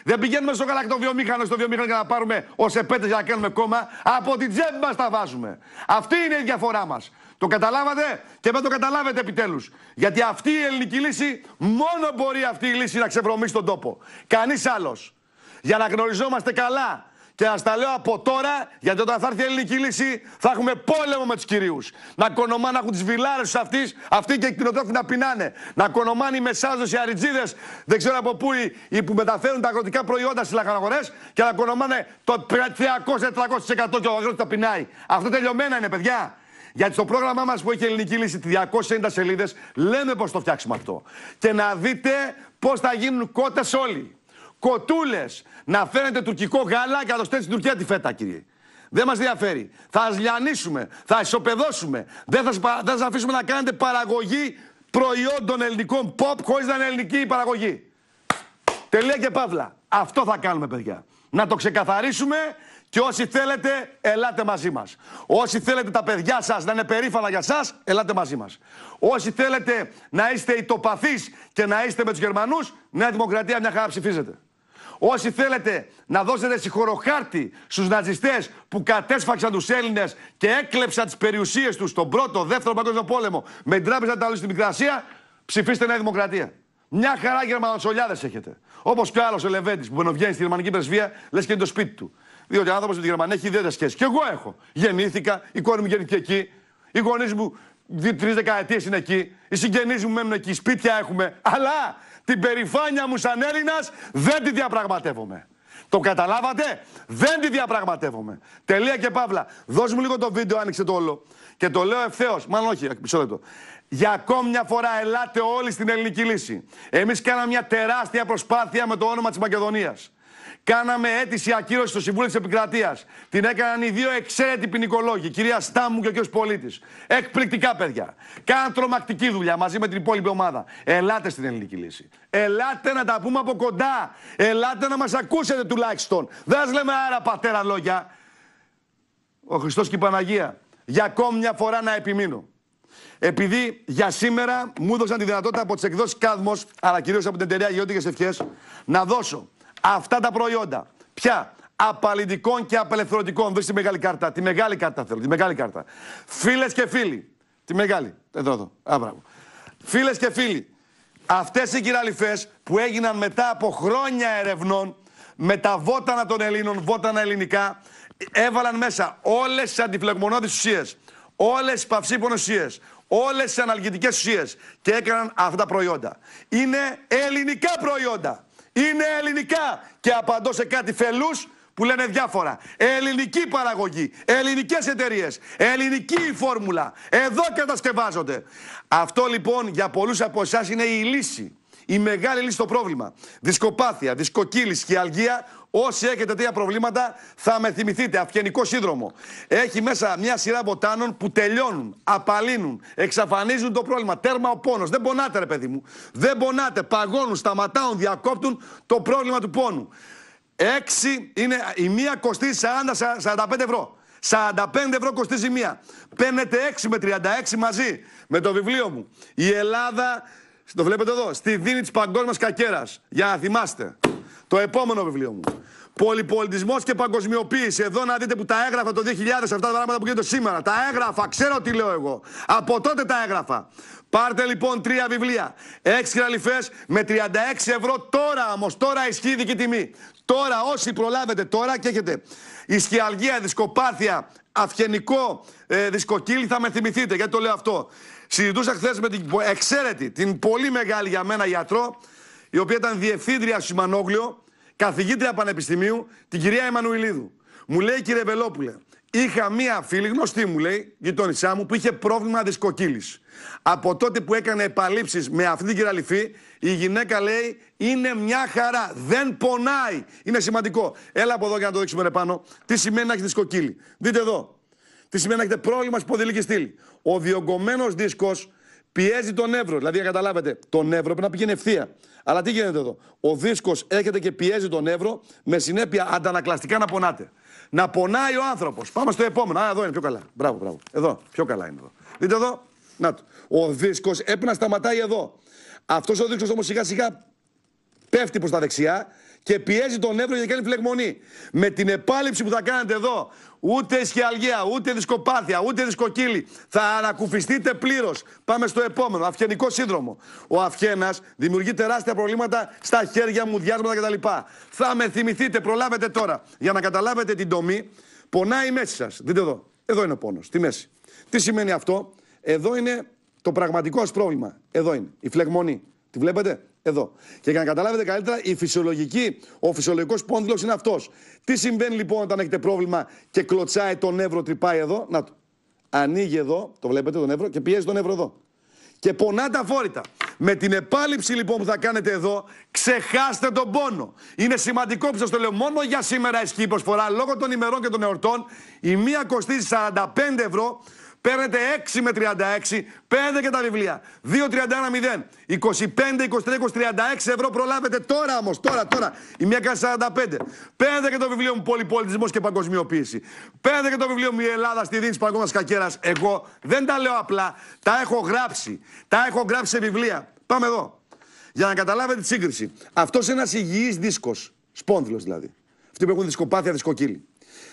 Δεν πηγαίνουμε στο γαλακτοβιομήχανο, στο βιομήχανο για να πάρουμε ως επέτε για να κάνουμε κόμμα. Από την τσέπη μας τα βάζουμε. Αυτή είναι η διαφορά μας. Το καταλάβατε και δεν το καταλάβετε επιτέλους. Γιατί αυτή η ελληνική λύση, μόνο μπορεί αυτή η λύση να ξεβρωμίσει τον τόπο. Κανείς άλλος. Για να γνωριζόμαστε καλά και ας τα λέω από τώρα, γιατί όταν θα έρθει η ελληνική λύση θα έχουμε πόλεμο με τους κυρίους. Να κονομάνε, να έχουν τις βιλάρες τους αυτής, αυτοί και οι κτηνοτρόφοι να πεινάνε. Να κονομάνε οι μεσάζοντες, οι αριτζίδες, δεν ξέρω από πού, οι, που μεταφέρουν τα αγροτικά προϊόντα στις λαχαναγορές και να κονομάνε το 300-400% και ο αγρότης τα πεινάει. Αυτό τελειωμένα είναι, παιδιά. Γιατί στο πρόγραμμά μας που έχει η ελληνική λύση 290 σελίδες, λέμε πώς το φτιάξουμε αυτό. Και να δείτε πώς θα γίνουν κότες όλοι κοτούλες, να φαίνεται τουρκικό γάλα και να το στέλνει στην Τουρκία τη φέτα, κύριε. Δεν μας ενδιαφέρει. Θα λιανίσουμε, θα ισοπεδώσουμε. Δεν θα, σας αφήσουμε να κάνετε παραγωγή προϊόντων ελληνικών pop χωρίς να είναι ελληνική η παραγωγή. Τελεία και παύλα. Αυτό θα κάνουμε, παιδιά. Να το ξεκαθαρίσουμε και όσοι θέλετε, ελάτε μαζί μας. Όσοι θέλετε τα παιδιά σας να είναι περήφανα για εσά, ελάτε μαζί μας. Όσοι θέλετε να είστε οι και να είστε με τους Γερμανούς, Νέα Δημοκρατία μια χαρά ψηφίζεται. Όσοι θέλετε να δώσετε συγχωροχάρτη στους ναζιστές που κατέσφαξαν τους Έλληνες και έκλεψαν τις περιουσίες τους στον πρώτο, δεύτερο παγκόσμιο πόλεμο με την τράπεζα τα στην Μικρασία, ψηφίστε Νέα Δημοκρατία. Μια χαρά Γερμανοσολιάδε έχετε. Όπως και ο άλλος ο που βγαίνει στη γερμανική πρεσβεία, λες και είναι το σπίτι του. Διότι ο άνθρωπος με τη Γερμανία έχει ιδιαίτερες σχέσεις. Και εγώ έχω. Γεννήθηκα, η κόρη μου γεννήθηκε εκεί. Οι γονείς μου τρεις δεκαετίες είναι εκεί. Οι συγγενείς μου μένουν εκεί. Σπίτια έχουμε. Αλλά την περηφάνεια μου σαν Έλληνας δεν τη διαπραγματεύομαι. Το καταλάβατε, δεν τη διαπραγματεύομαι. Τελεία και παύλα. Δώσ' μου λίγο το βίντεο, άνοιξε το όλο. Και το λέω ευθέως, μάλλον όχι, μισό λεπτό. Για ακόμη μια φορά ελάτε όλοι στην ελληνική λύση. Εμείς κάναμε μια τεράστια προσπάθεια με το όνομα της Μακεδονίας. Κάναμε αίτηση ακύρωση στο Συμβούλιο της Επικρατείας. Την έκαναν οι δύο εξαίρετοι ποινικολόγοι, κυρία Στάμου και ο κ. Πολίτης. Εκπληκτικά παιδιά. Κάναν τρομακτική δουλειά μαζί με την υπόλοιπη ομάδα. Ελάτε στην ελληνική λύση. Ελάτε να τα πούμε από κοντά. Ελάτε να μας ακούσετε τουλάχιστον. Δεν σας λέμε άρα πατέρα λόγια. Ο Χριστός και η Παναγία. Για ακόμη μια φορά να επιμείνω. Επειδή για σήμερα μου έδωσαν τη δυνατότητα από τις εκδόσεις Κάδμος, αλλά κυρίως από την εταιρεία Γεώτικε Ευχές, να δώσω αυτά τα προϊόντα. Ποια? Απαλλητικών και απελευθερωτικών. Δώσε τη μεγάλη κάρτα. Τη μεγάλη κάρτα θέλω. Τη μεγάλη κάρτα. Φίλες και φίλοι. Τη μεγάλη. Εδώ, εδώ. Α, Φίλες και φίλοι. Αυτές οι κυραλιφέ που έγιναν μετά από χρόνια ερευνών με τα βότανα των Ελλήνων, βότανα ελληνικά, έβαλαν μέσα όλες τις αντιφλεγμονώδεις ουσίες, όλες τις παυσίπονε ουσίες, όλες τις αναλγητικές ουσίες και έκαναν αυτά τα προϊόντα. Είναι ελληνικά προϊόντα είναι ελληνικά. Και απαντώ σε κάτι φελούς που λένε διάφορα. Ελληνική παραγωγή, ελληνικές εταιρείες, ελληνική φόρμουλα. Εδώ κατασκευάζονται. Αυτό λοιπόν για πολλούς από εσάς είναι η λύση. Η μεγάλη λύση στο πρόβλημα. Δισκοπάθεια, δισκοκύλη, χιαλγία, Όσοι έχετε τέτοια προβλήματα, θα με θυμηθείτε. Αυγενικό σύνδρομο. Έχει μέσα μια σειρά βοτάνων που τελειώνουν, απαλύνουν, εξαφανίζουν το πρόβλημα. Τέρμα ο πόνος. Δεν πονάτε, ρε παιδί μου. Δεν πονάτε. Παγώνουν, σταματάουν, διακόπτουν το πρόβλημα του πόνου. Έξι είναι η μία κοστίζει 45 ευρώ κοστίζει μία. Παίρνετε 6 με 36 μαζί με το βιβλίο μου. Η Ελλάδα, το βλέπετε εδώ, στη δίνη της παγκόσμιας κακέρας. Για να θυμάστε. Το επόμενο βιβλίο μου. Πολυπολιτισμός και παγκοσμιοποίηση. Εδώ να δείτε που τα έγραφα το 2000, αυτά τα πράγματα που γίνεται σήμερα. Τα έγραφα, ξέρω τι λέω εγώ. Από τότε τα έγραφα. Πάρτε λοιπόν τρία βιβλία. Έξι γραλιφέ με 36 ευρώ τώρα όμως. Τώρα ισχύει δική τιμή. Τώρα όσοι προλάβετε τώρα και έχετε ισχυαλγία, δισκοπάθεια, αυγενικό ε, δισκοκύλι θα με θυμηθείτε. Γιατί το λέω αυτό. Συζητούσα χθες με την εξαίρετη, την πολύ μεγάλη για μένα γιατρό, η οποία ήταν διευθύντρια Σιμανόγλιο, καθηγήτρια Πανεπιστημίου, την κυρία Εμμανουηλίδου. Μου λέει, κύριε Βελόπουλε, είχα μία φίλη γνωστή μου, λέει, γειτόνισά μου, που είχε πρόβλημα δισκοκύλης. Από τότε που έκανε επαλήψεις με αυτή την Λυφή, η γυναίκα λέει είναι μια χαρά. Δεν πονάει. Είναι σημαντικό. Έλα από εδώ για να το δείξουμε πάνω. Τι σημαίνει να έχεις δισκοκύλη. Δείτε εδώ. Τι σημαίνει να έχετε πρόβλημα σπονδυλική στήλη. Ο διωγκωμένο δίσκος. Πιέζει τον Εύρο. Δηλαδή, καταλάβετε, τον Εύρο πρέπει να πηγαίνει ευθεία. Αλλά τι γίνεται εδώ. Ο δίσκος έρχεται και πιέζει τον Εύρο με συνέπεια αντανακλαστικά να πονάτε. Να πονάει ο άνθρωπος. Πάμε στο επόμενο. Α, εδώ είναι πιο καλά. Μπράβο, μπράβο. Εδώ, πιο καλά είναι εδώ. Δείτε εδώ. Να το. Ο δίσκος έπρεπε να σταματάει εδώ. Αυτός ο δίσκος όμως σιγά σιγά πέφτει προς τα δεξιά και πιέζει τον Εύρο για να κάνει φλεγμονή. Με την επάλυψη που θα κάνετε εδώ, Ούτε ισχυαλγία, ούτε δισκοπάθεια, ούτε δισκοκύλη. Θα ανακουφιστείτε πλήρως. Πάμε στο επόμενο. Αυχενικό σύνδρομο. Ο αυχένα δημιουργεί τεράστια προβλήματα στα χέρια, μου, διάσματα κτλ. Θα με θυμηθείτε, προλάβετε τώρα. Για να καταλάβετε την τομή, πονάει η μέση σας. Δείτε εδώ. Εδώ είναι ο πόνος, στη μέση. Τι σημαίνει αυτό, εδώ είναι το πραγματικό σας πρόβλημα. Εδώ είναι η φλεγμονή. Τη βλέπετε. Εδώ. Και για να καταλάβετε καλύτερα, η φυσιολογική, ο φυσιολογικός πόνδυλο είναι αυτός. Τι συμβαίνει λοιπόν όταν έχετε πρόβλημα και κλωτσάει τον νεύρο, τρυπάει εδώ. Να το. Ανοίγει εδώ, το βλέπετε τον νεύρο, και πιέζει τον νεύρο εδώ. Και πονά τα φόρητα. Με την επάλυψη λοιπόν που θα κάνετε εδώ, ξεχάστε τον πόνο. Είναι σημαντικό που σας το λέω μόνο για σήμερα ισχύει προσφορά λόγω των ημερών και των εορτών. Η μία κοστίζει 45 ευρώ, Παίρνετε 6 με 36, παίρνετε και τα βιβλία. 2-31-0, 25-23-36 ευρώ προλάβετε τώρα όμως, τώρα, τώρα. Η μία κάνει 45. Παίρνετε και το βιβλίο μου Πολυπολιτισμός και Παγκοσμιοποίηση. Παίρνετε και το βιβλίο μου Η Ελλάδα στη Δύση παγκόσμιας κακέρας. Εγώ δεν τα λέω απλά, τα έχω γράψει. Τα έχω γράψει σε βιβλία. Πάμε εδώ. Για να καταλάβετε τη σύγκριση. Αυτός είναι ένας υγιής δίσκος. Σπόνδυλος δηλαδή. Αυτοί που έχουν δισκοπάθεια, δισκοκύλι.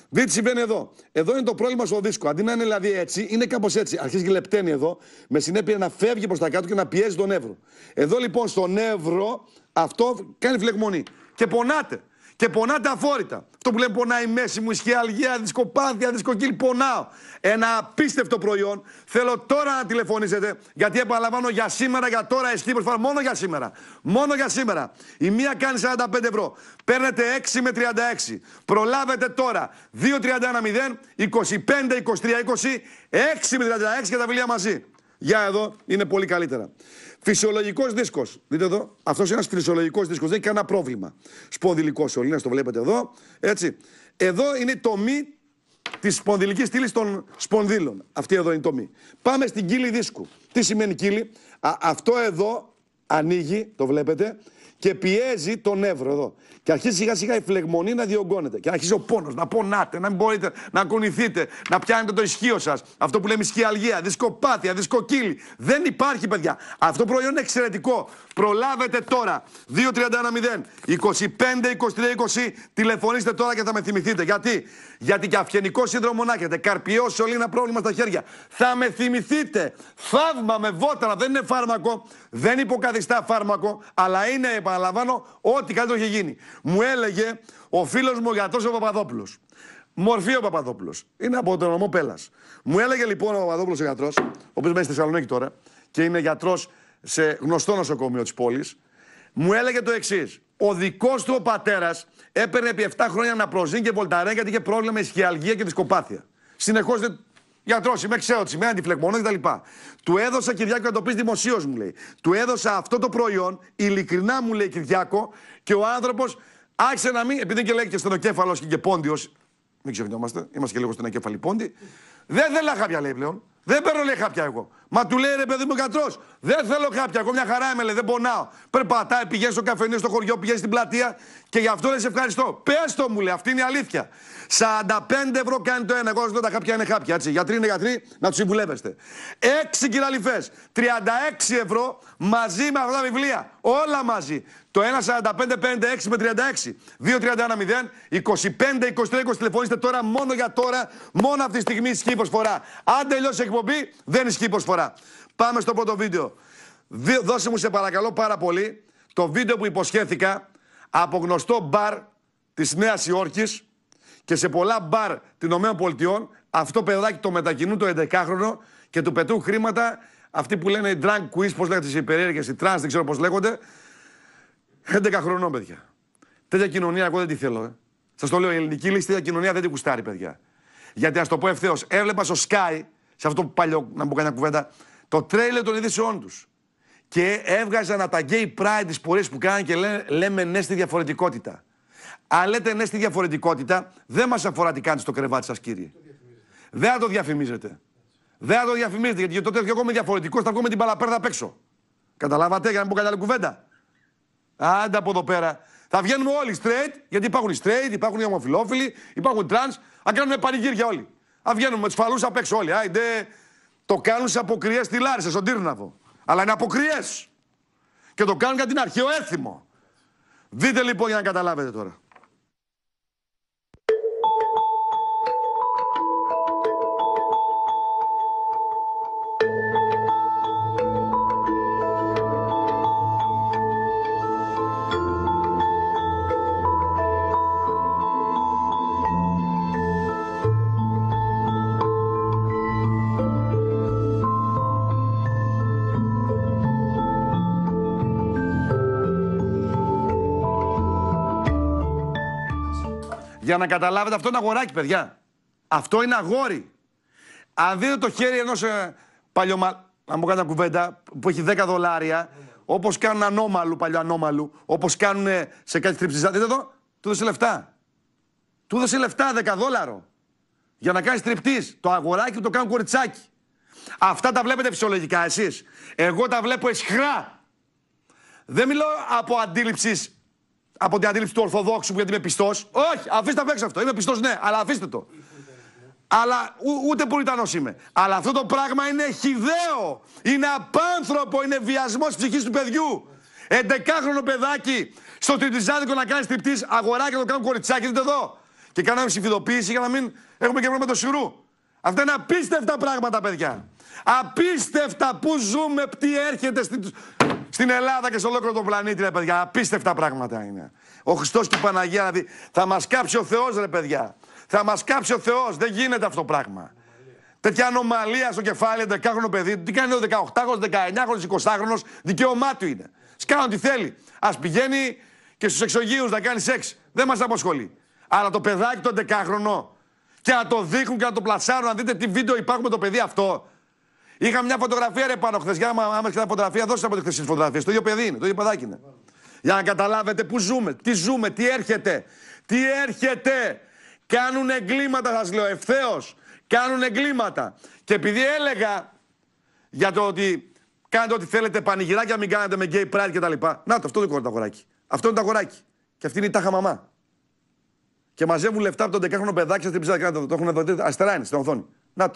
Δείτε τι συμβαίνει εδώ. Εδώ είναι το πρόβλημα στο δίσκο. Αντί να είναι δηλαδή έτσι, είναι κάπως έτσι. Αρχίζει και λεπταίνει εδώ, με συνέπεια να φεύγει προς τα κάτω και να πιέζει τον νεύρο. Εδώ λοιπόν στο νεύρο αυτό κάνει φλεγμονή. Και πονάτε. Και πονά τα αφόρητα. Αυτό που λέμε πονάει η μέση μου, ισχυαλγία, δισκοπάθεια, δισκοκύλ, πονάω. Ένα απίστευτο προϊόν. Θέλω τώρα να τηλεφωνήσετε, γιατί επαναλαμβάνω για σήμερα, για τώρα ισχύει προσφορά. Μόνο για σήμερα. Μόνο για σήμερα. Η μία κάνει 45 ευρώ. Παίρνετε 6 με 36. Προλάβετε τώρα. 2-31-0, 25-23-20, 6 με 36 και τα βιβλία μαζί. Για εδώ είναι πολύ καλύτερα. Φυσιολογικός δίσκος. Δείτε εδώ. Αυτός είναι ένας φυσιολογικός δίσκος. Δεν έχει κανένα πρόβλημα. Σπονδυλικό σωλήνα, το βλέπετε εδώ. Έτσι. Εδώ είναι η τομή της σπονδυλικής στήλης των σπονδύλων. Αυτή εδώ είναι η τομή. Πάμε στην κύλη δίσκου. Τι σημαίνει κύλη. αυτό εδώ ανοίγει, το βλέπετε και πιέζει τον νεύρο εδώ. Και αρχίζει σιγά σιγά η φλεγμονή να διωγγώνεται. Και αρχίζει ο πόνος να πονάτε, να μην μπορείτε να κουνηθείτε, να πιάνετε το ισχύο σας. Αυτό που λέμε ισχυαλγία, δισκοπάθεια, δισκοκύλη. Δεν υπάρχει, παιδιά. Αυτό το προϊόν είναι εξαιρετικό. Προλάβετε τώρα. 2-31-0, 25-23-20. Τηλεφωνήστε τώρα και θα με θυμηθείτε. Γιατί, Γιατί και αυγενικό σύνδρομο να έχετε. Καρπιό σε ένα πρόβλημα στα χέρια. Θα με θυμηθείτε. Θαύμα με βότανα. Δεν είναι φάρμακο. Δεν υποκαθιστά φάρμακο. Αλλά είναι επαναλαμβάνω, ό,τι κάτι είχε γίνει. Μου έλεγε ο φίλος μου ο γιατρός ο Παπαδόπουλος. Μορφή ο Παπαδόπουλος. Είναι από τον ομό Πέλλα. Μου έλεγε λοιπόν ο Παπαδόπουλος ο γιατρός, ο οποίος μένει στη Θεσσαλονίκη τώρα και είναι γιατρός σε γνωστό νοσοκομείο της πόλης, μου έλεγε το εξής. Ο δικός του ο πατέρας έπαιρνε επί 7 χρόνια να προζήν και βολταρέν γιατί είχε πρόβλημα με ισχυαλγία και δισκοπάθεια. Συνεχώς δεν Γιατρός, είμαι ξέωτης, είμαι τα κτλ. Του έδωσα Κυριάκο να το πεις δημοσίως, μου λέει. Του έδωσα αυτό το προϊόν, ειλικρινά μου λέει Κυριάκο, και ο άνθρωπος άξενα να μην. Επειδή και λέει και στενοκέφαλο και, και πόντιος. Μην ξεχνιόμαστε, είμαστε και λίγο στενοκέφαλοι πόντι. Δεν θέλα χάπια λέει πλέον. Δεν παίρνω λέει χάπια εγώ. Μα του λέει ρε παιδί μου κατρό. Δεν θέλω χάπια. Εγώ μια χαρά είμαι, λέει, δεν πονάω. Περπατάει, πηγαίνει στο καφενείο, στο χωριό, πηγαίνει στην πλατεία και γι' αυτό λέει σε ευχαριστώ. Πες το μου λέει, αυτή είναι η αλήθεια. 45 ευρώ κάνει το ένα. Εγώ δεν τα χάπια είναι χάπια. Έτσι. Γιατροί είναι γιατροί, να τους συμβουλεύεστε. 6 κυλαλιφέ, 36 ευρώ μαζί με αυτά τα βιβλία. Όλα μαζί. Το 1.45.56 με 36. 2.31.0. 25-23-20. Τηλεφωνήστε τώρα μόνο για τώρα. Μόνο αυτή τη στιγμή ισχύει προσφορά. Αν τελειώσει η εκπομπή, δεν ισχύει προσφορά. Πάμε στο πρώτο βίντεο. Δώσε μου σε παρακαλώ πάρα πολύ το βίντεο που υποσχέθηκα από γνωστό μπαρ της νέας Υόρκης και σε πολλά μπαρ των ΗΠΑ, αυτό παιδάκι το μετακινούν το 11χρονο και του πετούν χρήματα αυτοί που λένε οι drunk quiz, πώς λέγεται, οι περίεργες, οι trans, δεν ξέρω πω λέγονται, 11 χρονών, παιδιά. Τέτοια κοινωνία εγώ δεν τη θέλω. Ε. Σας το λέω, η ελληνική λύση τέτοια κοινωνία δεν την κουστάρει, παιδιά. Γιατί ας το πω ευθέως, έβλεπα στο Sky, σε αυτό που παλιό, να μου κάνει κουβέντα, το τρέιλερ των ειδήσεών τους. Και έβγαζαν από τα gay pride τις πορείες που κάνανε και λένε, λέμε ναι στη διαφορετικότητα. Αν λέτε ναι στη διαφορετικότητα, δεν μας αφορά τι κάνει στο κρεβάτι σας, κύριε. Δεν θα το διαφημίζετε. Δεν το διαφημίζετε, γιατί τότε εγώ είμαι διαφορετικός, θα βγω την παλαπέρδα απ' έξω. Καταλάβατε για να μην πω κουβέντα. Άντα από εδώ πέρα. Θα βγαίνουμε όλοι straight, γιατί υπάρχουν οι straight, υπάρχουν οι ομοφυλόφιλοι, υπάρχουν οι trans. Αν κάνουμε πανηγύρια όλοι. Αν βγαίνουμε με τους φαλούς απ' έξω όλοι. Άντε, το κάνουν σε αποκριές στη Λάρισα, στον Τύρναβο. Αλλά είναι αποκριές. Και το κάνουν για την αρχαίο έθιμο. Δείτε λοιπόν για να καταλάβετε τώρα. Για να καταλάβετε, αυτό είναι αγοράκι, παιδιά. Αυτό είναι αγόρι. Αν δείτε το χέρι ενός ε, παλιωμα... Αν μου κάνει μια κουβέντα που έχει 10 δολάρια, όπως κάνουν ανώμαλου, παλιό ανώμαλου, όπως κάνουν ε, σε κάτι τριψιζά. Δείτε εδώ, του έδωσε λεφτά. Του έδωσε λεφτά 10 δόλαρο. Για να κάνεις τριπτής. Το αγοράκι του το κάνουν κοριτσάκι. Αυτά τα βλέπετε φυσιολογικά εσείς. Εγώ τα βλέπω εσχρά. Δεν μιλάω από αντίληψης από την αντίληψη του Ορθοδόξου που γιατί είμαι πιστός. Όχι, αφήστε απ' έξω αυτό. Είμαι πιστός, ναι, αλλά αφήστε το. Αλλά ο, ούτε πουριτανός είμαι. Αλλά αυτό το πράγμα είναι χιδαίο. Είναι απάνθρωπο. Είναι βιασμός ψυχής του παιδιου Εντεκάχρονο παιδάκι στο τριπτιζάδικο να κάνει τριπτής να το κάνουν κοριτσάκι. Δείτε εδώ. Και κάναμε συμφιδοποίηση για να μην έχουμε και με το σιρού. Αυτά είναι απίστευτα πράγματα, παιδιά. Απίστευτα που ζούμε, τι έρχεται στην στην Ελλάδα και σε ολόκληρο τον πλανήτη, ρε παιδιά. Απίστευτα πράγματα είναι. Ο Χριστός και η Παναγία να δηλαδή, δει. Θα μας κάψει ο Θεός, ρε παιδιά. Θα μας κάψει ο Θεός. Δεν γίνεται αυτό το πράγμα. Τέτοια ανομαλία στο κεφάλι, 11χρονο παιδί. Τι κάνει ο 18χρονο, 19χρονο, 20χρονο. Δικαίωμά του είναι. Σκάνω ό,τι θέλει. Ας πηγαίνει και στους εξωγείου να κάνει σεξ. Δεν μας απασχολεί. Αλλά το παιδάκι το 11χρονο και να το δείχνουν και να το πλασάρουν, να δείτε τι βίντεο υπάρχουν με το παιδί αυτό. Είχα μια φωτογραφία ρε πάνω χθες. Για άμα και τα φωτογραφία, δώστε από τι χθεσινέ φωτογραφίε. Το ίδιο παιδί είναι, το ίδιο παιδάκι είναι. Για να καταλάβετε πού ζούμε, τι ζούμε, τι έρχεται. Τι έρχεται. Κάνουν εγκλήματα, σας λέω ευθέως. Κάνουν εγκλήματα. Και επειδή έλεγα για το ότι κάνετε ό,τι θέλετε, πανηγυράκια μην κάνετε με gay pride κτλ. Να το, αυτό το αγοράκι. Αυτό είναι το αγοράκι. Και αυτή είναι η τάχα μαμά. Και μαζεύουν λεφτά από τον 10χρονο παιδάκι σας την Το έχουν δει αστερά είναι στην οθόνη. Να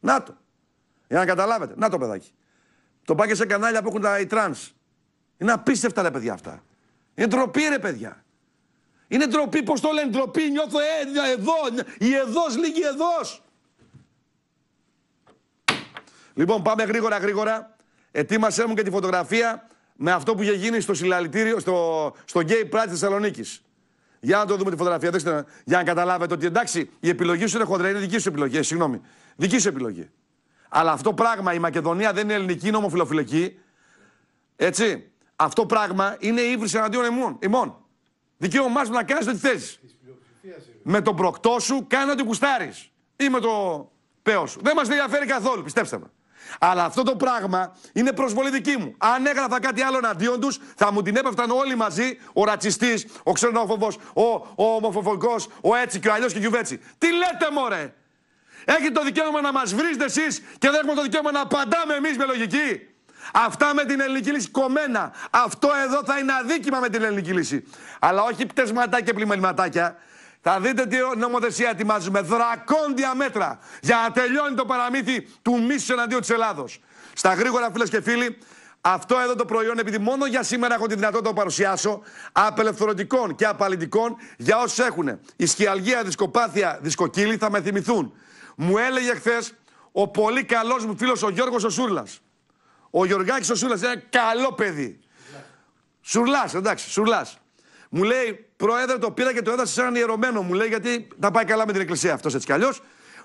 Να το. Για να καταλάβετε. Να το παιδάκι. Το πάει και σε κανάλια που έχουν τα, τραν. Είναι απίστευτα ρε παιδιά αυτά. Είναι ντροπή ρε παιδιά. Είναι ντροπή, πώς το λένε, ντροπή. Νιώθω ε, ε εδώ, η εδώ, λίγη εδώ. Λοιπόν, πάμε γρήγορα, γρήγορα. Ετοίμασέ μου και τη φωτογραφία με αυτό που είχε γίνει στο συλλαλητήριο, στο, στο Gay Pride Θεσσαλονίκης. Για να το δούμε τη φωτογραφία. Δείξτε, για να καταλάβετε ότι εντάξει, η επιλογή σου είναι χοντρά, είναι δική σου επιλογή. Ε, συγγνώμη. Δική σου επιλογή. Αλλά αυτό πράγμα η Μακεδονία δεν είναι ελληνική, είναι ομοφιλοφιλική. Έτσι. Αυτό πράγμα είναι ύβριση εναντίον ημών. ημών. Δικαίωμά σου να κάνεις ό,τι θες. Με τον προκτό σου κάνε ό,τι κουστάρει. Ή με το παίο σου. Δεν μας ενδιαφέρει καθόλου, πιστέψτε με. Αλλά αυτό το πράγμα είναι προσβολή δική μου. Αν έγραφα κάτι άλλο εναντίον τους, θα μου την έπεφταν όλοι μαζί ο ρατσιστής, ο ξενόφοβος, ο, ο ο έτσι και ο αλλιώς και ο Τι λέτε, μωρέ! Έχετε το δικαίωμα να μας βρίσκετε εσείς και δεν έχουμε το δικαίωμα να απαντάμε εμείς με λογική. Αυτά με την ελληνική λύση κομμένα. Αυτό εδώ θα είναι αδίκημα με την ελληνική λύση. Αλλά όχι πτεσματάκια και πλημελματάκια. Θα δείτε τι νομοθεσία ετοιμάζουμε. Δρακόντια μέτρα για να τελειώνει το παραμύθι του μίσου εναντίον της Ελλάδος. Στα γρήγορα, φίλες και φίλοι, αυτό εδώ το προϊόν, επειδή μόνο για σήμερα έχω τη δυνατότητα να το παρουσιάσω, απελευθερωτικών και απαλλητικών για όσους έχουν ισχυαλγία, δισκοπάθεια, δισκοκύλη, θα με θυμηθούν. Μου έλεγε χθες ο πολύ καλός μου φίλος ο Γιώργος ο Σούρλας. Ο Γιωργάκης ο Σούρλας, είναι καλό παιδί. Σουρλάς, εντάξει, σουρλάς. Μου λέει, Πρόεδρε, το πήρα και το έδωσα σαν ιερωμένο. Μου λέει, γιατί τα πάει καλά με την εκκλησία αυτός έτσι κι αλλιώς.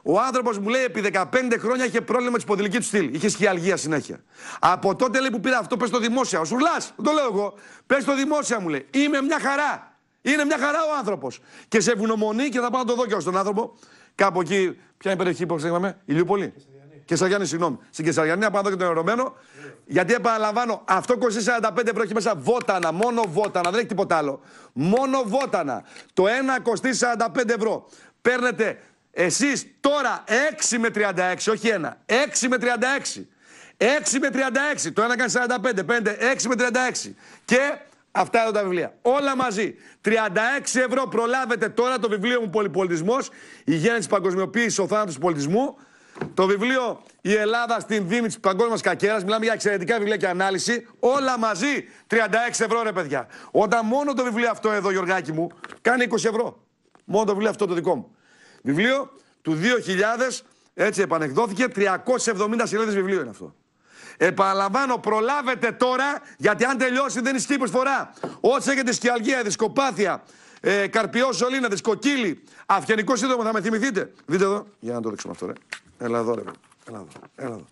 Ο άνθρωπος μου λέει, επί 15 χρόνια είχε πρόβλημα με της ποδηλικής του στυλ. Είχε σχιαλγία συνέχεια. Από τότε λέει που πήρα αυτό, πες το δημόσια. Ο Σουρλάς, δεν το λέω εγώ. Πες το δημόσια μου λέει. Είμαι μια χαρά. Είναι μια χαρά ο άνθρωπος. Και σε ευγνωμονεί και θα πάω να το δω και στον άνθρωπο. Κάπου εκεί Ποια είναι η περιοχή που Πολύ. Ηλιούπολη. Κεσαριανή, συγγνώμη. Στην Κεσαριανή, απάνω και το Ερωμένο. Γιατί επαναλαμβάνω, αυτό κοστίζει 45 ευρώ έχει μέσα βότανα, μόνο βότανα, δεν έχει τίποτα άλλο. Μόνο βότανα. Το ένα κοστίζει 45 ευρώ. Παίρνετε εσείς τώρα 6 με 36, όχι ένα. 6 με 36. 6 με 36. Το ένα κάνει 45, 5, 6 με 36. Και Αυτά εδώ τα βιβλία. Όλα μαζί. 36 ευρώ προλάβετε τώρα το βιβλίο μου Πολυπολιτισμός, η γέννηση της παγκοσμιοποίησης, ο θάνατος του πολιτισμού. Το βιβλίο Η Ελλάδα στην δίμη της παγκόσμιας κακέρας. Μιλάμε για εξαιρετικά βιβλία και ανάλυση. Όλα μαζί 36 ευρώ, ρε παιδιά. Όταν μόνο το βιβλίο αυτό εδώ, Γιωργάκη μου, κάνει 20 ευρώ. Μόνο το βιβλίο αυτό το δικό μου. Βιβλίο του 2000, έτσι επανεκδόθηκε, 370 σελίδες βιβλίο είναι αυτό. Επαναλαμβάνω, προλάβετε τώρα, γιατί αν τελειώσει δεν ισχύει φορά Όσοι έχετε σκιαλγία, δισκοπάθεια, ε, καρπιό σωλήνα, δισκοκύλι, αυγενικό σύνδρομο, θα με θυμηθείτε. Δείτε εδώ. Για να το δείξουμε αυτό, ρε. Έλα εδώ, ρε. Έλα εδώ.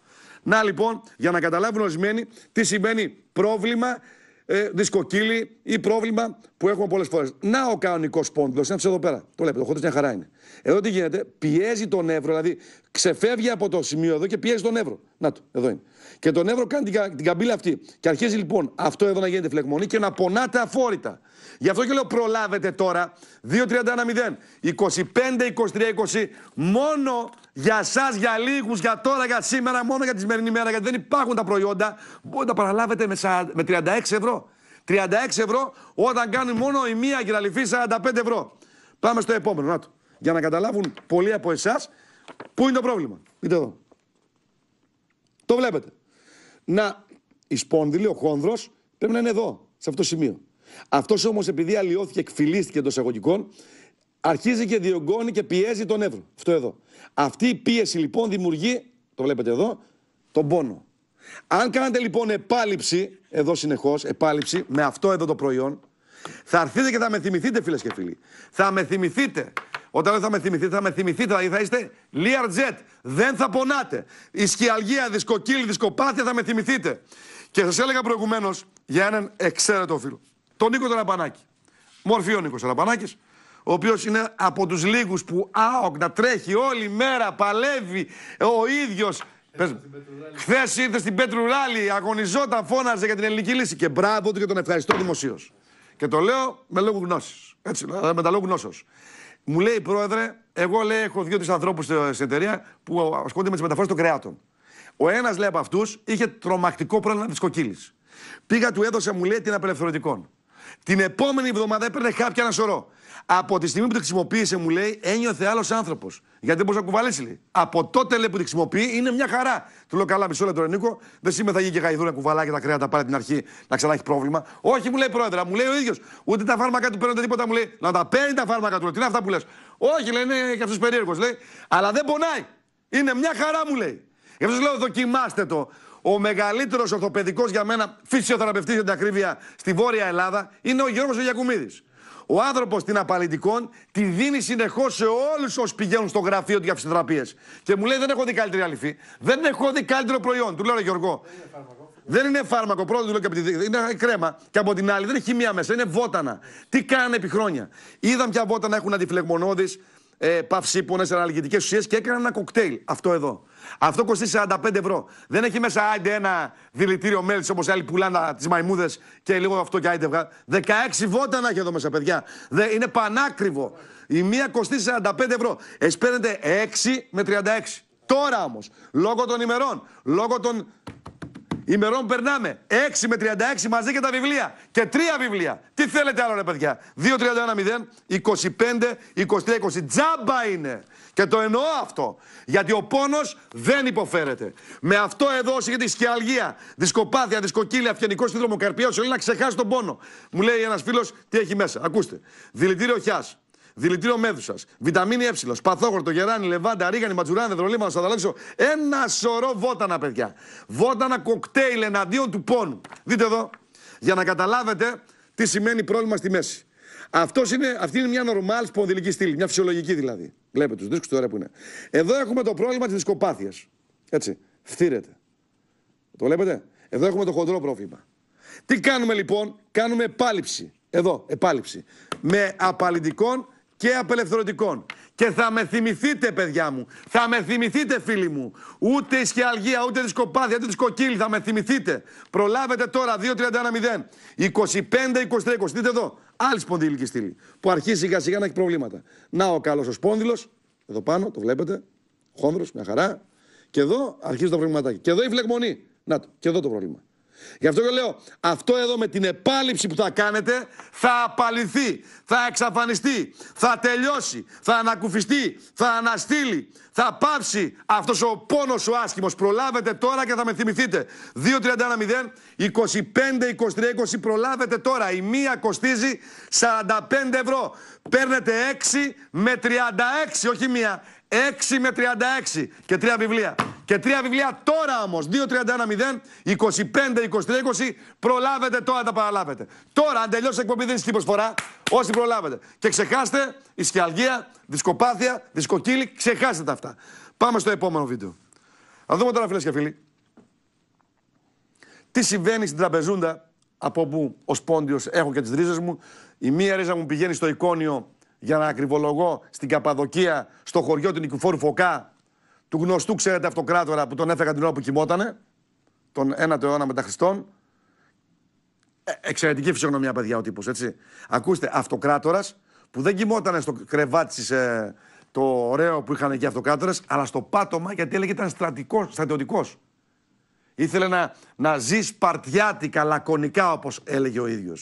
Να λοιπόν, για να καταλάβουν ορισμένοι τι σημαίνει πρόβλημα ε, ή πρόβλημα που έχουμε πολλές φορές. Να ο κανονικός πόντος, είναι εδώ πέρα. Το βλέπετε, ο χώρο μια χαρά είναι. Εδώ τι γίνεται, πιέζει τον νεύρο, δηλαδή ξεφεύγει από το σημείο εδώ και πιέζει τον νεύρο. Να το, εδώ είναι. Και τον νεύρο κάνει την, την καμπύλα αυτή. Και αρχίζει λοιπόν αυτό εδώ να γίνεται φλεγμονή και να πονάτε αφόρητα. Γι' αυτό και λέω προλάβετε τώρα 2-31-0, 25-23-20, μόνο για εσά, για λίγους, για τώρα, για σήμερα, μόνο για τη σημερινή μέρα, γιατί δεν υπάρχουν τα προϊόντα. Μπορείτε να παραλάβετε με 36 ευρώ. 36 ευρώ όταν κάνει μόνο η μία κυραλυφή 45 ευρώ. Πάμε στο επόμενο, να το. Για να καταλάβουν πολλοί από εσάς πού είναι το πρόβλημα. Είτε εδώ. Το βλέπετε. Να, η σπόνδυλη, ο χόνδρος, πρέπει να είναι εδώ, σε αυτό το σημείο. Αυτός όμως επειδή αλλοιώθηκε, εκφυλίστηκε εντός εισαγωγικών, αρχίζει και διωγγώνει και πιέζει τον Εύρο. Αυτό εδώ. Αυτή η πίεση λοιπόν δημιουργεί, το βλέπετε εδώ, τον πόνο. Αν κάνετε λοιπόν επάλυψη, εδώ συνεχώς, επάλυψη με αυτό εδώ το προϊόν, θα έρθετε και θα με θυμηθείτε, φίλες και φίλοι. Θα με θυμηθείτε. Όταν θα με θυμηθείτε, θα με θυμηθείτε, δηλαδή θα είστε Jet. Δεν θα πονάτε. Η σκιαλγία, δισκοκύλη, δισκοπάθεια θα με θυμηθείτε. Και σας έλεγα προηγουμένως για έναν εξαίρετο φίλο. Τον Νίκο Ταραπανάκη. Μορφή ο Νίκος ο οποίος είναι από τους λίγους που άοκ να τρέχει όλη μέρα, παλεύει ε, ο ίδιος. Χθες ήρθε στην Πέτρου Ράλι, αγωνιζόταν, φώναζε για την ελληνική λύση και μπράβο του και τον ευχαριστώ δημοσίως. Και το λέω με λόγου γνώσης. Έτσι, ε, με τα λόγου γνώσεως. Μου λέει, πρόεδρε, εγώ λέει, έχω δύο-τρει ανθρώπους στην εταιρεία που ασχολούνται με τις μεταφορές των κρεάτων. Ο ένας, λέει, από αυτούς είχε τρομακτικό πρόβλημα της κοκκύλη. Πήγα, του έδωσα, μου λέει, την απελευθερωτικών. Την επόμενη εβδομάδα έπαιρνε χάπια ένα σωρό. Από τη στιγμή που τη χρησιμοποίησε, μου λέει, ένιωθε άλλος άνθρωπος. Γιατί δεν μπορούσε να κουβαλήσεις, λέει. Από τότε λέει, που τη χρησιμοποιεί είναι μια χαρά. Του λέω καλά, μισό λεπτό, Νίκο. Δεν σήμερα θα γίνει και γαϊδούρα κουβαλάει και τα κρέατα πάλι την αρχή να ξανά έχει πρόβλημα. Όχι, μου λέει πρόεδρα, μου λέει ο ίδιος. Ούτε τα φάρμακα του παίρνουν τίποτα, μου λέει. Να τα παίρνει τα φάρμακα του. Τι είναι αυτά που λες. Όχι, λέει, είναι και αυτός περίεργος, λέει. Αλλά δεν πονάει. Είναι μια χαρά, μου λέει. Γι' αυτό λέω, δοκιμάστε το. Ο μεγαλύτερος ορθοπαιδικός για μένα φυσιοθεραπευτής για την ακρίβεια στη Βόρεια Ελλάδα είναι ο Γιώργος Γιακουμίδης. Ο άνθρωπος την απαλλητικών τη δίνει συνεχώς σε όλους όσου πηγαίνουν στο γραφείο του για φυσιοθεραπείες. Και μου λέει: Δεν έχω δει καλύτερη αληφή. Δεν έχω δει καλύτερο προϊόν. Του λέω: Ρε Γιώργο. Δεν είναι φάρμακο. Πρώτα του λέω και από είναι κρέμα. Και από την άλλη δεν έχει χημία μέσα. Είναι βότανα. Τι κάνανε επί χρόνια. Είδαν ποια βότανα έχουν αντιφλεγμονώδεις, ε, παυσίπονε, αναλγητικές ουσίες και έκαναν ένα κοκτέιλ. Αυτό εδώ. Αυτό κοστίζει 45 ευρώ. Δεν έχει μέσα άντε ένα δηλητήριο μέλι όπω άλλοι πουλάνε τις μαϊμούδες και λίγο αυτό και άντε βγά. 16 βότανα έχει εδώ μέσα, παιδιά. Δε, είναι πανάκριβο. Η μία κοστίζει 45 ευρώ. Εσπέρνετε 6 με 36. Τώρα όμως, λόγω των ημερών, λόγω των ημερών περνάμε. 6 με 36 μαζί και τα βιβλία. Και τρία βιβλία. Τι θέλετε άλλο, ρε παιδιά. 2-31-0, 25, 23, 20. Τζάμπα είναι. Και το εννοώ αυτό. Γιατί ο πόνος δεν υποφέρεται. Με αυτό εδώ όσοι έχετε σκιαλγία, δισκοπάθεια, δισκοκύλια, φιενικό σύνδρομο καρπία, όλοι να ξεχάσει τον πόνο. Μου λέει ένας φίλος τι έχει μέσα. Ακούστε. Δηλητήριο χιάς δηλητήριο σα. βιταμίνη ε, παθόχορτο, γεράνι, λεβάντα, ρίγανη, ματζουράνι, δρολίμα, θα αλλάξω. Ένα σωρό βότανα, παιδιά. Βότανα κοκτέιλ εναντίον του πόνου. Δείτε εδώ, για να καταλάβετε τι σημαίνει πρόβλημα στη μέση. Αυτός είναι, αυτή είναι μια νορμάλ σπονδυλική στήλη, μια φυσιολογική δηλαδή. Βλέπετε τους δίσκους τώρα που είναι. Εδώ έχουμε το πρόβλημα της δισκοπάθειας. Έτσι. Φτύρεται. Το βλέπετε. Εδώ έχουμε το χοντρό πρόβλημα. Τι κάνουμε λοιπόν, κάνουμε επάλυψη. Εδώ, επάλυψη. Με απαλλητικών και απελευθερωτικών. Και θα με θυμηθείτε, παιδιά μου, θα με θυμηθείτε, φίλοι μου. Ούτε η σχιαλγία, ούτε σκοπάδια, ούτε Σκοκύλη, θα με θυμηθείτε. Προλάβετε τώρα, 2-31-0, 25-23-20. Δείτε εδώ, άλλη σπονδυλική στήλη που αρχίζει σιγά σιγά να έχει προβλήματα. Να ο καλός ο σπόνδυλο, εδώ πάνω, το βλέπετε, χόνδρος, μια χαρά. Και εδώ αρχίζει το προβληματάκι. Και εδώ η φλεγμονή. Να το, και εδώ το πρόβλημα. Γι' αυτό και λέω, αυτό εδώ με την επάλυψη που θα κάνετε θα απαλληθεί, θα εξαφανιστεί, θα τελειώσει, θα ανακουφιστεί, θα αναστείλει, θα πάψει αυτός ο πόνος ο άσχημος. Προλάβετε τώρα και θα με θυμηθείτε. 2.31.0, 25.23.20, προλάβετε τώρα. Η μία κοστίζει 45 ευρώ. Παίρνετε 6 με 36, όχι μία, 6 με 36 και τρία βιβλία και τρία βιβλία τώρα όμως. 2-31-0, 25-23-20. Προλάβετε τώρα τα παραλάβετε. Τώρα, αν τελειώσει η εκπομπή, δεν είναι φορά. Όσοι προλάβετε. Και ξεχάστε ισχυαλγία, δισκοπάθεια, δισκοκύλη, Ξεχάστε τα αυτά. Πάμε στο επόμενο βίντεο. Να δούμε τώρα, φίλες και φίλοι, τι συμβαίνει στην τραπεζούντα από όπου ο Σπόντιος έχω και τις ρίζες μου. Η μία ρίζα μου πηγαίνει στο εικόνιο για να ακριβολογώ στην Καπαδοκία, στο χωριό του Νικηφόρου Φωκά, του γνωστού, ξέρετε, αυτοκράτορα που τον έφεγαν την ώρα που κοιμότανε, τον 1ο αιώνα μετά Χριστόν. Ε, εξαιρετική φυσιογνωμία, παιδιά, ο τύπος, έτσι. Ακούστε, αυτοκράτορας που δεν κοιμότανε στο κρεβάτι ε, το ωραίο που είχαν εκεί αυτοκράτορες, αλλά στο πάτωμα γιατί έλεγε ήταν στρατιωτικός. Ήθελε να, να ζει σπαρτιάτικα, λακωνικά, όπως έλεγε ο ίδιος.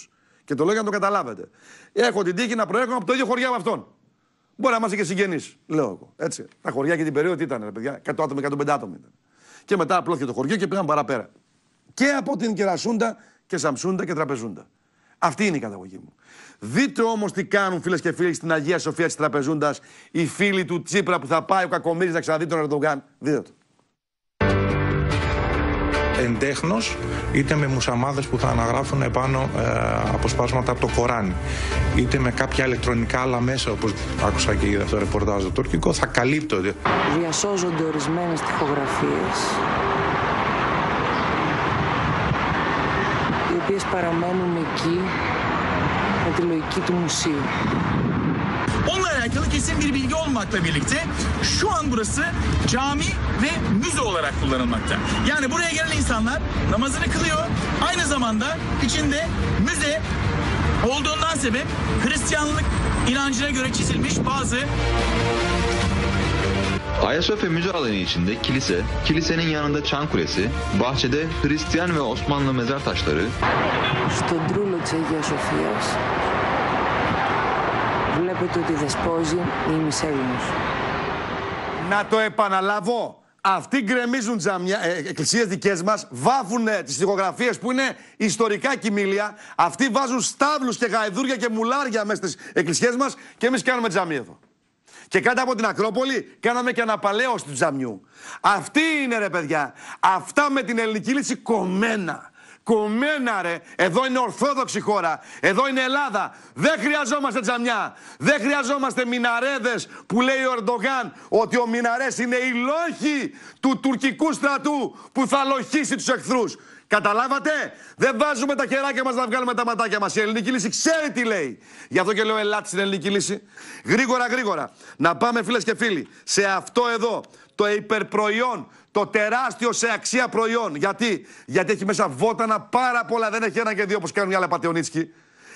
Και το λέω για να το καταλάβετε. Έχω την τύχη να προέρχομαι από το ίδιο χωριό με αυτόν. Μπορεί να είμαστε και συγγενείς, λέω εγώ. Έτσι. Τα χωριά και την περίοδο τι ήταν, ρε παιδιά. 100 άτομα, 105 άτομα ήταν. Και μετά απλώθηκε το χωριό και πήγαν παραπέρα. Και από την Κερασούντα και Σαμσούντα και Τραπεζούντα. Αυτή είναι η καταγωγή μου. Δείτε όμως τι κάνουν φίλες και φίλοι στην Αγία Σοφία της Τραπεζούντας οι φίλοι του Τσίπρα που θα πάει ο Κακομίρη να ξαναδεί τον Ερντογάν. Δείτε το εντέχνος είτε με μουσαμάδες που θα αναγράφουν επάνω ε, αποσπάσματα από το Κοράνι είτε με κάποια ηλεκτρονικά άλλα μέσα όπως άκουσα και είδα το ρεπορτάζ το τουρκικό θα καλύπτονται. Διασώζονται ορισμένες τυχογραφίες οι οποίες παραμένουν εκεί με τη λογική του μουσείου. alakalı kesin bir bilgi olmakla birlikte şu an burası cami ve müze olarak kullanılmakta. Yani buraya gelen insanlar namazını kılıyor. Aynı zamanda içinde müze olduğundan sebep Hristiyanlık inancına göre çizilmiş bazı Ayasofya Müze alanı içinde kilise, kilisenin yanında çan kulesi, bahçede Hristiyan ve Osmanlı mezar taşları, Είπε ότι δεσπόζει η Να το επαναλάβω. Αυτοί γκρεμίζουν τζαμιά, ε, ε εκκλησίες δικές μας, βάφουν ε, τις ηθογραφίες που είναι ιστορικά κοιμήλια, αυτοί βάζουν στάβλους και γαϊδούρια και μουλάρια μέσα στις εκκλησίες μας και εμείς κάνουμε τζαμί εδώ. Και κάτω από την Ακρόπολη κάναμε και αναπαλαίωση του τζαμιού. Αυτή είναι ρε παιδιά, αυτά με την ελληνική λύση κομμένα. Κομμένα ρε. Εδώ είναι ορθόδοξη χώρα. Εδώ είναι Ελλάδα. Δεν χρειαζόμαστε τζαμιά. Δεν χρειαζόμαστε μιναρέδες που λέει ο Ερντογάν ότι ο Μιναρές είναι η λόγοι του τουρκικού στρατού που θα λοχίσει τους εχθρούς. Καταλάβατε, δεν βάζουμε τα κεράκια μας να βγάλουμε τα ματάκια μας. Η ελληνική λύση ξέρει τι λέει. Γι' αυτό και λέω ελάτε στην ελληνική λύση. Γρήγορα, γρήγορα. Να πάμε, φίλες και φίλοι, σε αυτό εδώ το υπερπροϊόν το τεράστιο σε αξία προϊόν. Γιατί, Γιατί έχει μέσα βότανα πάρα πολλά. Δεν έχει ένα και δύο όπως κάνουν οι άλλοι πατεωνίτσκι.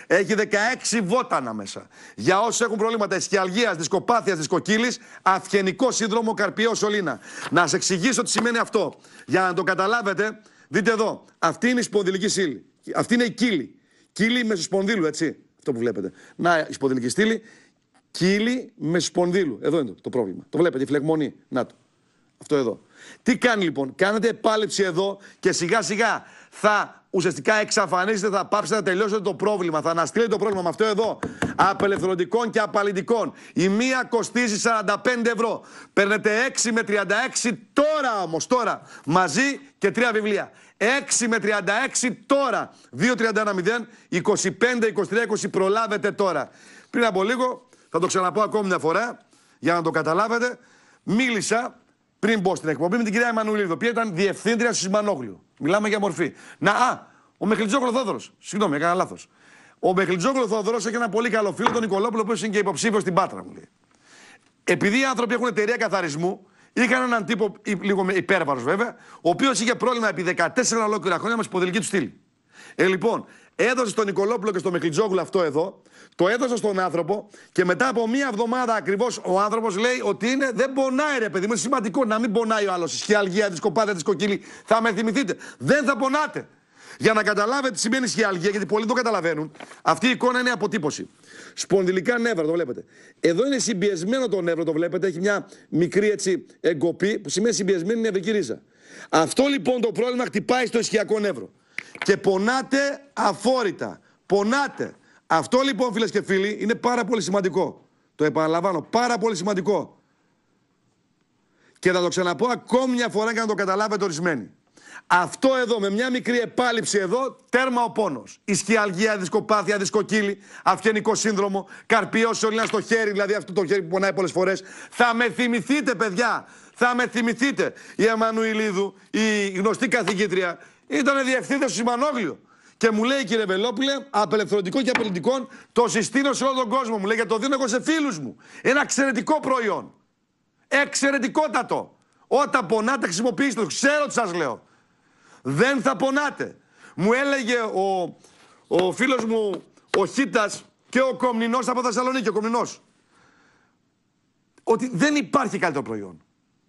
Έχει 16 βότανα μέσα. Για όσους έχουν προβλήματα ισχυαλγίας, δισκοπάθειας, δισκοκύλης, αυγενικό σύνδρομο καρπιό σωλήνα. Να σα εξηγήσω τι σημαίνει αυτό. Για να το καταλάβετε, δείτε εδώ. Αυτή είναι η σπονδυλική σύλλη. Αυτή είναι η κύλη. Κύλη μεσοσπονδύλου, έτσι. Αυτό που βλέπετε. Να, η σπονδυλική στήλη. Κύλη μεσοσπονδύλου. Εδώ είναι το, το πρόβλημα. Το βλέπετε, η φλεγμονή. Να το. Αυτό εδώ. Τι κάνει λοιπόν, κάνετε επάλεψη εδώ και σιγά σιγά θα ουσιαστικά εξαφανίσετε, θα πάψετε να τελειώσετε το πρόβλημα, θα αναστείλετε το πρόβλημα με αυτό εδώ. Απελευθερωτικών και απαλλητικών. Η μία κοστίζει 45 ευρώ. Παίρνετε 6 με 36 τώρα όμως, τώρα. Μαζί και τρία βιβλία. 6 με 36 τώρα. 2-31-0, 25-23-20 προλάβετε τώρα. Πριν από λίγο, θα το ξαναπώ ακόμη μια φορά, για να το καταλάβετε, μίλησα πριν μπω στην εκπομπή με την κυρία Εμμανουλίδου, η οποία ήταν διευθύντρια στο Σιμανόγλου. Μιλάμε για μορφή. Να, ο Μεχλιτζό Θόδωρος. Συγγνώμη, έκανα λάθος. Ο Μεχλιτζό Θόδωρος έχει ένα πολύ καλό φίλο, τον Νικολόπουλο, που είναι και υποψήφιος στην Πάτρα, μου λέει. Επειδή οι άνθρωποι έχουν εταιρεία καθαρισμού, είχαν έναν τύπο, λίγο υπέρβαρος βέβαια, ο οποίος είχε πρόβλημα επί 14 ολόκληρα χρόνια με σποδελική του στήλη. Ε, λοιπόν, Έδωσε στον Νικολόπουλο και στο Μεκλιτζόγλου αυτό εδώ. Το έδωσε στον άνθρωπο και μετά από μία εβδομάδα ακριβώς ο άνθρωπος λέει ότι είναι, δεν πονάει ρε παιδί μου. Είναι σημαντικό να μην πονάει ο άλλος. Η σχιαλγία, τη κοπάδια, τη κοκκίλη. Θα με θυμηθείτε. Δεν θα πονάτε. Για να καταλάβετε τι σημαίνει σχιαλγία, γιατί πολλοί δεν καταλαβαίνουν, αυτή η εικόνα είναι αποτύπωση. Σπονδυλικά νεύρα, το βλέπετε. Εδώ είναι συμπιεσμένο το νεύρο, το βλέπετε. Έχει μια μικρή έτσι εγκοπή, που σημαίνει συμπιεσμένη νευρική ρίζα. Αυτό λοιπόν το πρόβλημα χτυπάει στο ισχυακό νεύρο και πονάτε αφόρητα. Πονάτε. Αυτό λοιπόν φίλες και φίλοι είναι πάρα πολύ σημαντικό. Το επαναλαμβάνω, πάρα πολύ σημαντικό. Και θα το ξαναπώ ακόμη μια φορά για να το καταλάβετε ορισμένοι. Αυτό εδώ με μια μικρή επάλυψη εδώ, τέρμα ο πόνος. Ισχυαλγία, δισκοπάθεια, δισκοκύλη, αυγενικό σύνδρομο, καρπιό σωλήνα στο χέρι, δηλαδή αυτό το χέρι που πονάει πολλές φορές. Θα με θυμηθείτε, παιδιά, θα με θυμηθείτε. Η Εμμανουηλίδου, η γνωστή καθηγήτρια, ήταν διευθύντες του Σιμανόγλιο. Και μου λέει, κύριε Βελόπουλε, απελευθερωτικό και απελευθερωτικών, το συστήνω σε όλο τον κόσμο. Μου λέει, για το δίνω εγώ σε φίλους μου. Ένα εξαιρετικό προϊόν. Εξαιρετικότατο. Όταν πονάτε, χρησιμοποιήστε το. Ξέρω τι σας λέω. Δεν θα πονάτε. Μου έλεγε ο, ο φίλος μου, ο Χίτας και ο Κομνηνός από Θεσσαλονίκη, ο Ότι δεν υπάρχει καλύτερο προϊόν.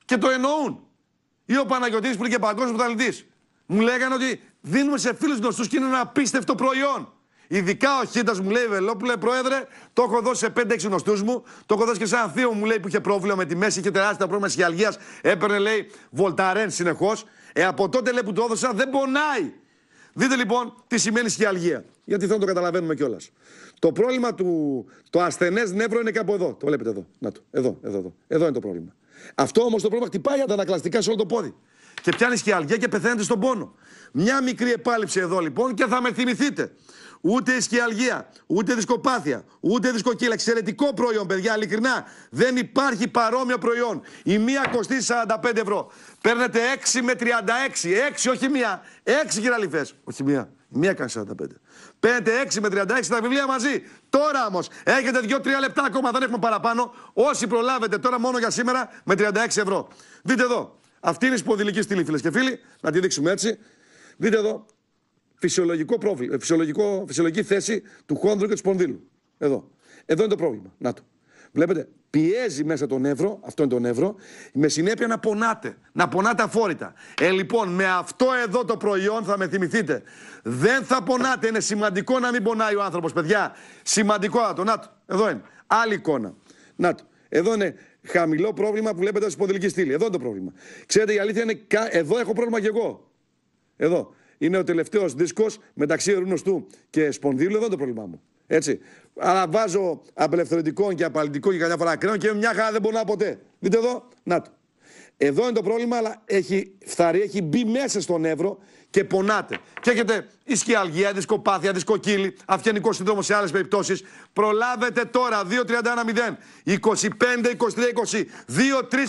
Και το εννοούν. Ή ο Παναγιωτή που είναι και παγκόσμιος πρωταθλητής. Μου λέγανε ότι δίνουμε σε φίλους γνωστούς και είναι ένα απίστευτο προϊόν. Ειδικά ο Χίντας μου λέει, Βελόπουλε, Πρόεδρε, το έχω δώσει σε 5-6 γνωστούς μου. Το έχω δώσει και σε έναν θείο μου λέει, που είχε πρόβλημα με τη μέση, και τεράστια πρόβλημα συγχαλγία. Έπαιρνε, λέει, βολταρέν συνεχώς. Ε, από τότε λέει, που το έδωσα δεν πονάει. Δείτε λοιπόν τι σημαίνει συγχαλγία. Γιατί θέλω να το καταλαβαίνουμε κιόλας. Το πρόβλημα του. Το ασθενές νεύρο είναι κάπου εδώ. Το βλέπετε εδώ. Να Εδώ, εδώ, εδώ. Εδώ είναι το πρόβλημα. Αυτό όμως το πρόβλημα χτυπάει αντανακλαστικά σε όλο το πόδι και πιάνεις και αλγιά και πεθαίνετε στον πόνο. Μια μικρή επάλυψη εδώ λοιπόν και θα με θυμηθείτε. Ούτε σκιαλγία, ούτε δισκοπάθεια, ούτε δισκοκύλα. Εξαιρετικό προϊόν, παιδιά, ειλικρινά. Δεν υπάρχει παρόμοιο προϊόν. Η μία κοστίζει 45 ευρώ. Παίρνετε 6 με 36. 6, όχι μία. 6 κυραλιφέ. Όχι μία. Μία κάνει 45. Παίρνετε 6 με 36 τα βιβλία μαζί. Τώρα όμως έχετε 2-3 λεπτά ακόμα, δεν έχουμε παραπάνω. Όσοι προλάβετε τώρα μόνο για σήμερα με 36 ευρώ. Δείτε εδώ. Αυτή είναι η σπονδυλική στήλη, φίλες και φίλοι. Να τη δείξουμε έτσι. Δείτε εδώ. Φυσιολογικό πρόβλημα, ε, φυσιολογικό, φυσιολογική θέση του χόνδρου και του σπονδύλου. Εδώ. Εδώ είναι το πρόβλημα. Να το. Βλέπετε, πιέζει μέσα τον νεύρο, αυτό είναι το νεύρο, με συνέπεια να πονάτε, να πονάτε αφόρητα. Ε, λοιπόν, με αυτό εδώ το προϊόν θα με θυμηθείτε. Δεν θα πονάτε, είναι σημαντικό να μην πονάει ο άνθρωπος, παιδιά. Σημαντικό, να το, να το, εδώ είναι. Άλλη εικόνα. Να το, εδώ είναι χαμηλό πρόβλημα που βλέπετε στην ποδηλική στήλη. Εδώ είναι το πρόβλημα. Ξέρετε, η αλήθεια είναι. Εδώ έχω πρόβλημα κι εγώ. Εδώ. Είναι ο τελευταίος δίσκος μεταξύ του και σπονδύλου. Εδώ είναι το πρόβλημά μου. Έτσι. Αλλά βάζω απελευθερωτικών και απαλλητικών και καμιά φορά ακραίων και μια χαρά δεν μπορώ να ποτέ. Δείτε εδώ. Να Εδώ είναι το πρόβλημα, αλλά έχει φθαρεί, έχει μπει μέσα στον Εύρο και πονάτε. Και έχετε ισχυαλγία, δισκοπάθεια, δισκοκύλη, αυγενικό σύνδρομο σε άλλες περιπτώσεις. Προλάβετε τώρα 2-31-0, 25-23-20, 2-3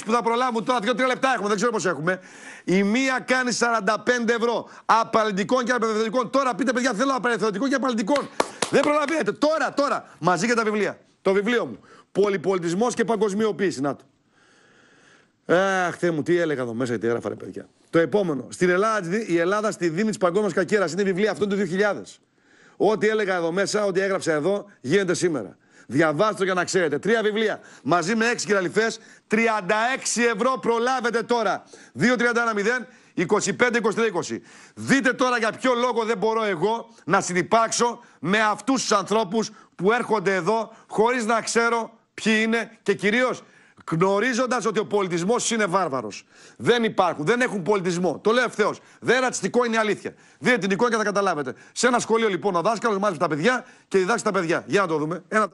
που θα προλάβουν τώρα, 2-3 λεπτά έχουμε, δεν ξέρω πώ έχουμε. Η μία κάνει 45 ευρώ απαλλητικών και απελευθερωτικών. Τώρα πείτε παιδιά, θέλω απελευθερωτικών και απαλλητικών. Δεν προλαβαίνετε. Τώρα, τώρα, μαζί και τα βιβλία. Το βιβλίο μου. Πολυπολιτισμός και παγκοσμιοποίηση. Να Αχ, μου, τι έλεγα εδώ μέσα, τι έγραφα, ρε παιδιά. Το επόμενο. Στην Ελλάδα, η Ελλάδα στη Δήμη της Παγκόσμιας Κακέρας είναι βιβλία αυτών του 2000. Ό,τι έλεγα εδώ μέσα, ό,τι έγραψα εδώ, γίνεται σήμερα. Διαβάστε το για να ξέρετε. Τρία βιβλία μαζί με έξι κυραλιφέ. 36 ευρώ προλάβετε τώρα. 2-31-0. 25-23-20. Δείτε τώρα για ποιο λόγο δεν μπορώ εγώ να συνεπάρξω με αυτούς τους ανθρώπους που έρχονται εδώ χωρίς να ξέρω ποιοι είναι και κυρίως γνωρίζοντας ότι ο πολιτισμός είναι βάρβαρος. Δεν υπάρχουν, δεν έχουν πολιτισμό. Το λέω ευθέω. Δεν ρατσιστικό είναι η αλήθεια. Δείτε την εικόνα και θα καταλάβετε. Σε ένα σχολείο λοιπόν ο δάσκαλος μάθει τα παιδιά και διδάσκει τα παιδιά. Για να το δούμε. Ένα...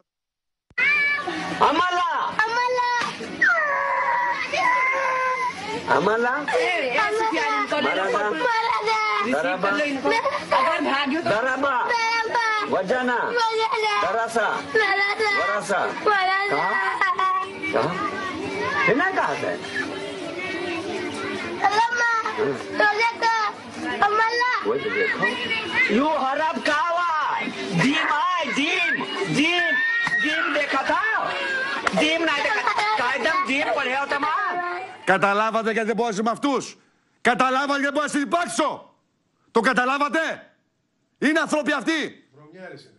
Αμάλα! Αμάλα! Αμάλα! Daraba. Ε, ε, τι ε, να You Dim! Dim! Dim Dim Dim Καταλάβατε γιατί δεν μπορούσα με αυτούς. Καταλάβατε γιατί δεν μπορούσα να υπάρξω. Το καταλάβατε. Είναι ανθρώποι αυτοί. Βρωμιάρισε!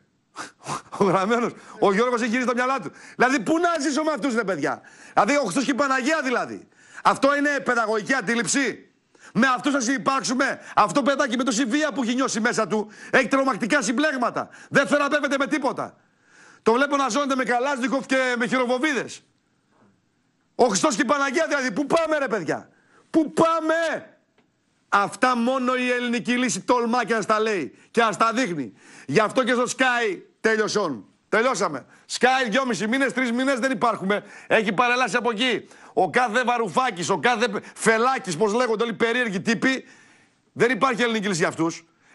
Ο γραμμένος. Ο Γιώργος έχει γυρίσει τα μυαλά του. Δηλαδή, πού να ζήσω με αυτούς, ρε παιδιά. Δηλαδή, ο Χριστός και η Παναγία δηλαδή. Αυτό είναι παιδαγωγική αντίληψη. Με αυτούς θα συμπάρξουμε. Αυτό παιδάκι με τόση βία που έχει νιώσει μέσα του έχει τρομακτικά συμπλέγματα. Δεν θεραπεύεται με τίποτα. Το βλέπω να ζώνεται με καλάζνικοφ και με χειροβοβίδες. Ο Χριστός και η Παναγία δηλαδή. Πού πάμε, ρε παιδιά. Πού πάμε. Αυτά μόνο η ελληνική λύση τολμά και ας τα λέει και ας τα δείχνει. Γι' αυτό και στο Sky Τέλειωσον. Τελειώσαμε. Sky δυόμιση μήνες, τρεις μήνες δεν υπάρχουμε. Έχει παρελάσει από εκεί. Ο κάθε Βαρουφάκης, ο κάθε Φελάκης, πώς λέγονται όλοι οι περίεργοι τύποι. Δεν υπάρχει ελληνική λύση για αυτούς.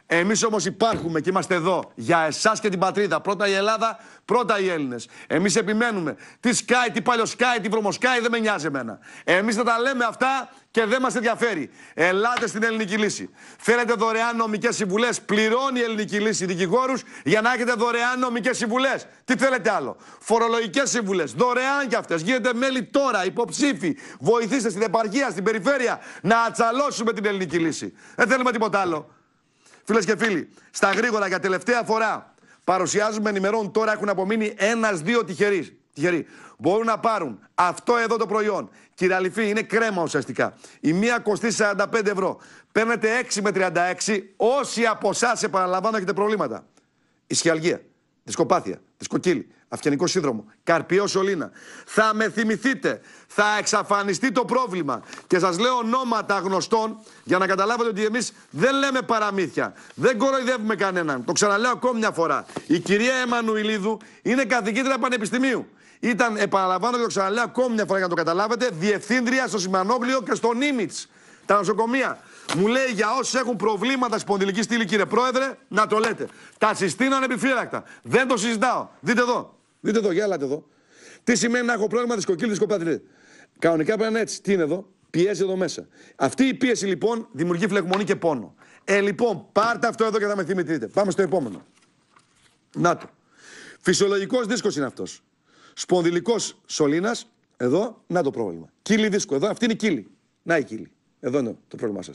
Εμείς όμως υπάρχουμε και είμαστε εδώ για εσάς και την πατρίδα. Πρώτα η Ελλάδα, πρώτα οι Έλληνες. Εμείς επιμένουμε. Τι σκάι, τι σκάι, τι βρωμοσκάι, δεν με νοιάζει εμένα. Εμείς θα τα λέμε αυτά και δεν μας ενδιαφέρει. Ελάτε στην ελληνική λύση. Θέλετε δωρεάν νομικές συμβουλές, πληρώνει η ελληνική λύση δικηγόρους για να έχετε δωρεάν νομικές συμβουλές. Τι θέλετε άλλο. Φορολογικές συμβουλές. δωρεάν κι αυτές. Γίνετε μέλη τώρα, υποψήφοι. Βοηθήστε στην επαρχία, στην περιφέρεια να ατσαλώσουμε την ελληνική λύση. Δεν θέλουμε τίποτα άλλο. Φίλες και φίλοι, στα γρήγορα για τελευταία φορά παρουσιάζουμε ενημερώνουν τώρα, έχουν απομείνει ένα-δύο τυχεροί τυχεροί. Μπορούν να πάρουν αυτό εδώ το προϊόν. Κύριε είναι κρέμα ουσιαστικά. Η μία κοστίζει 45 ευρώ. Παίρνετε 6 με 36. Όσοι από εσάς, επαναλαμβάνω, έχετε προβλήματα. Ισχυαλγία, δισκοπάθεια, δισκοκύλη, αυγενικό σύνδρομο. Καρπιό σωλήνα. Θα με θυμηθείτε. Θα εξαφανιστεί το πρόβλημα. Και σας λέω ονόματα γνωστών για να καταλάβετε ότι εμείς δεν λέμε παραμύθια. Δεν κοροϊδεύουμε κανέναν. Το ξαναλέω ακόμη μια φορά. Η κυρία Εμμανουιλίδου είναι καθηγήτρια πανεπιστημίου. Ήταν, επαναλαμβάνω και το ξαναλέω ακόμη μια φορά για να το καταλάβετε, διευθύντρια στο Σιμανόγλιο και στο Νίμιτ. Τα νοσοκομεία. Μου λέει για όσους έχουν προβλήματα σπονδυλική στήλη, κύριε Πρόεδρε, να το λέτε. Τα συστήναν επιφύλακτα. Δεν το συζητάω. Δείτε εδώ. Δείτε εδώ, γέλατε εδώ. Τι σημαίνει να έχω πρόβλημα της κοκκίνη τη Κανονικά πρέπει να είναι έτσι. Τι είναι εδώ, πιέζει εδώ μέσα. Αυτή η πίεση λοιπόν δημιουργεί φλεγμονή και πόνο. Ε, λοιπόν, πάρτε αυτό εδώ και θα με θυμηθείτε. Πάμε στο επόμενο. Να το. Φυσιολογικός δίσκος είναι αυτός. Σπονδυλικός σωλήνας, εδώ, να το πρόβλημα. Κύλι δίσκο, εδώ, αυτή είναι η κύλη. Να η κύλη. Εδώ είναι το πρόβλημά σας.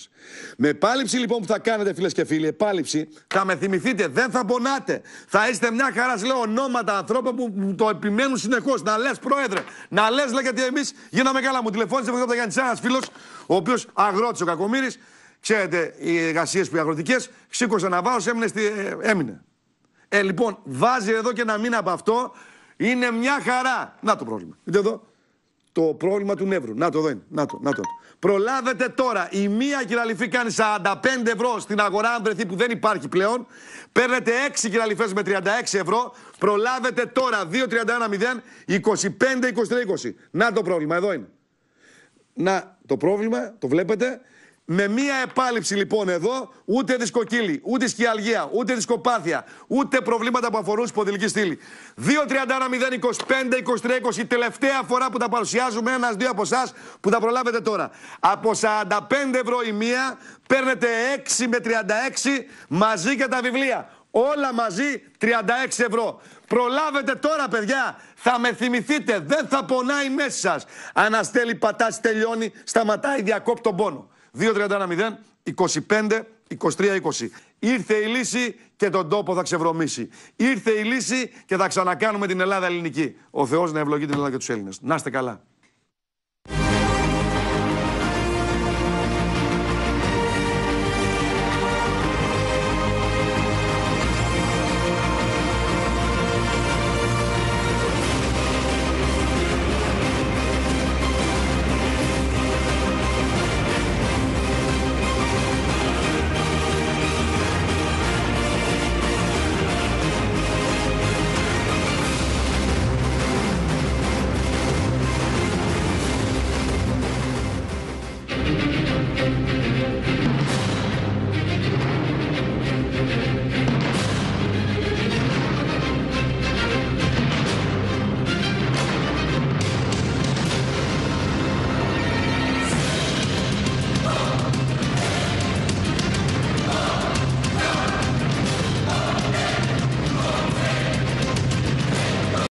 Με επάλυψη λοιπόν που θα κάνετε, φίλες και φίλοι, επάλυψη, θα με θυμηθείτε, δεν θα πονάτε. Θα είστε μια χαρά, λέω, ονόματα ανθρώπων που το επιμένουν συνεχώς. Να λες, Πρόεδρε, να λες, λέει, γιατί εμείς γίναμε καλά. Μου τηλεφώνησε από τον Γιάννη ένα φίλος, ο οποίος αγρότησε ο Κακομήρης. Ξέρετε, οι εργασίες που οι αγροτικές σήκωσε να βάλω, έμεινε. Στη, ε, έμεινε. Ε, λοιπόν, βάζει εδώ και ένα μήνα από αυτό είναι μια χαρά. Να το πρόβλημα. Είτε εδώ. Το πρόβλημα του νεύρου. Να το εδώ είναι. Να το, να το. Προλάβετε τώρα. Η μία κυραλυφή κάνει 45 ευρώ στην αγορά αν βρεθεί που δεν υπάρχει πλέον. Παίρνετε 6 κυραλυφές με 36 ευρώ. Προλάβετε τώρα. 0, 25-23-20. Να το πρόβλημα. Εδώ είναι. Να το πρόβλημα. Το βλέπετε. Με μία επάλυψη λοιπόν εδώ, ούτε δισκοκύλη, ούτε σκιαλγία, ούτε δισκοπάθεια, ούτε προβλήματα που αφορούν σπονδυλική στήλη. 2-31-0-25-23-20, τελευταία φορά που τα παρουσιάζουμε, ένα-δύο από εσάς που τα προλάβετε τώρα. Από 45 ευρώ η μία, παίρνετε 6 με 36 μαζί και τα βιβλία. Όλα μαζί 36 ευρώ. Προλάβετε τώρα παιδιά. Θα με θυμηθείτε. Δεν θα πονάει μέσα σας. Αναστέλει, πατάς τελειώνει. Σταματάει διακόπτω πόνο. 2-31-0, 25-23-20. Ήρθε η λύση και τον τόπο θα ξεβρωμίσει. Ήρθε η λύση και θα ξανακάνουμε την Ελλάδα ελληνική. Ο Θεός να ευλογεί την Ελλάδα και τους Έλληνες. Να είστε καλά.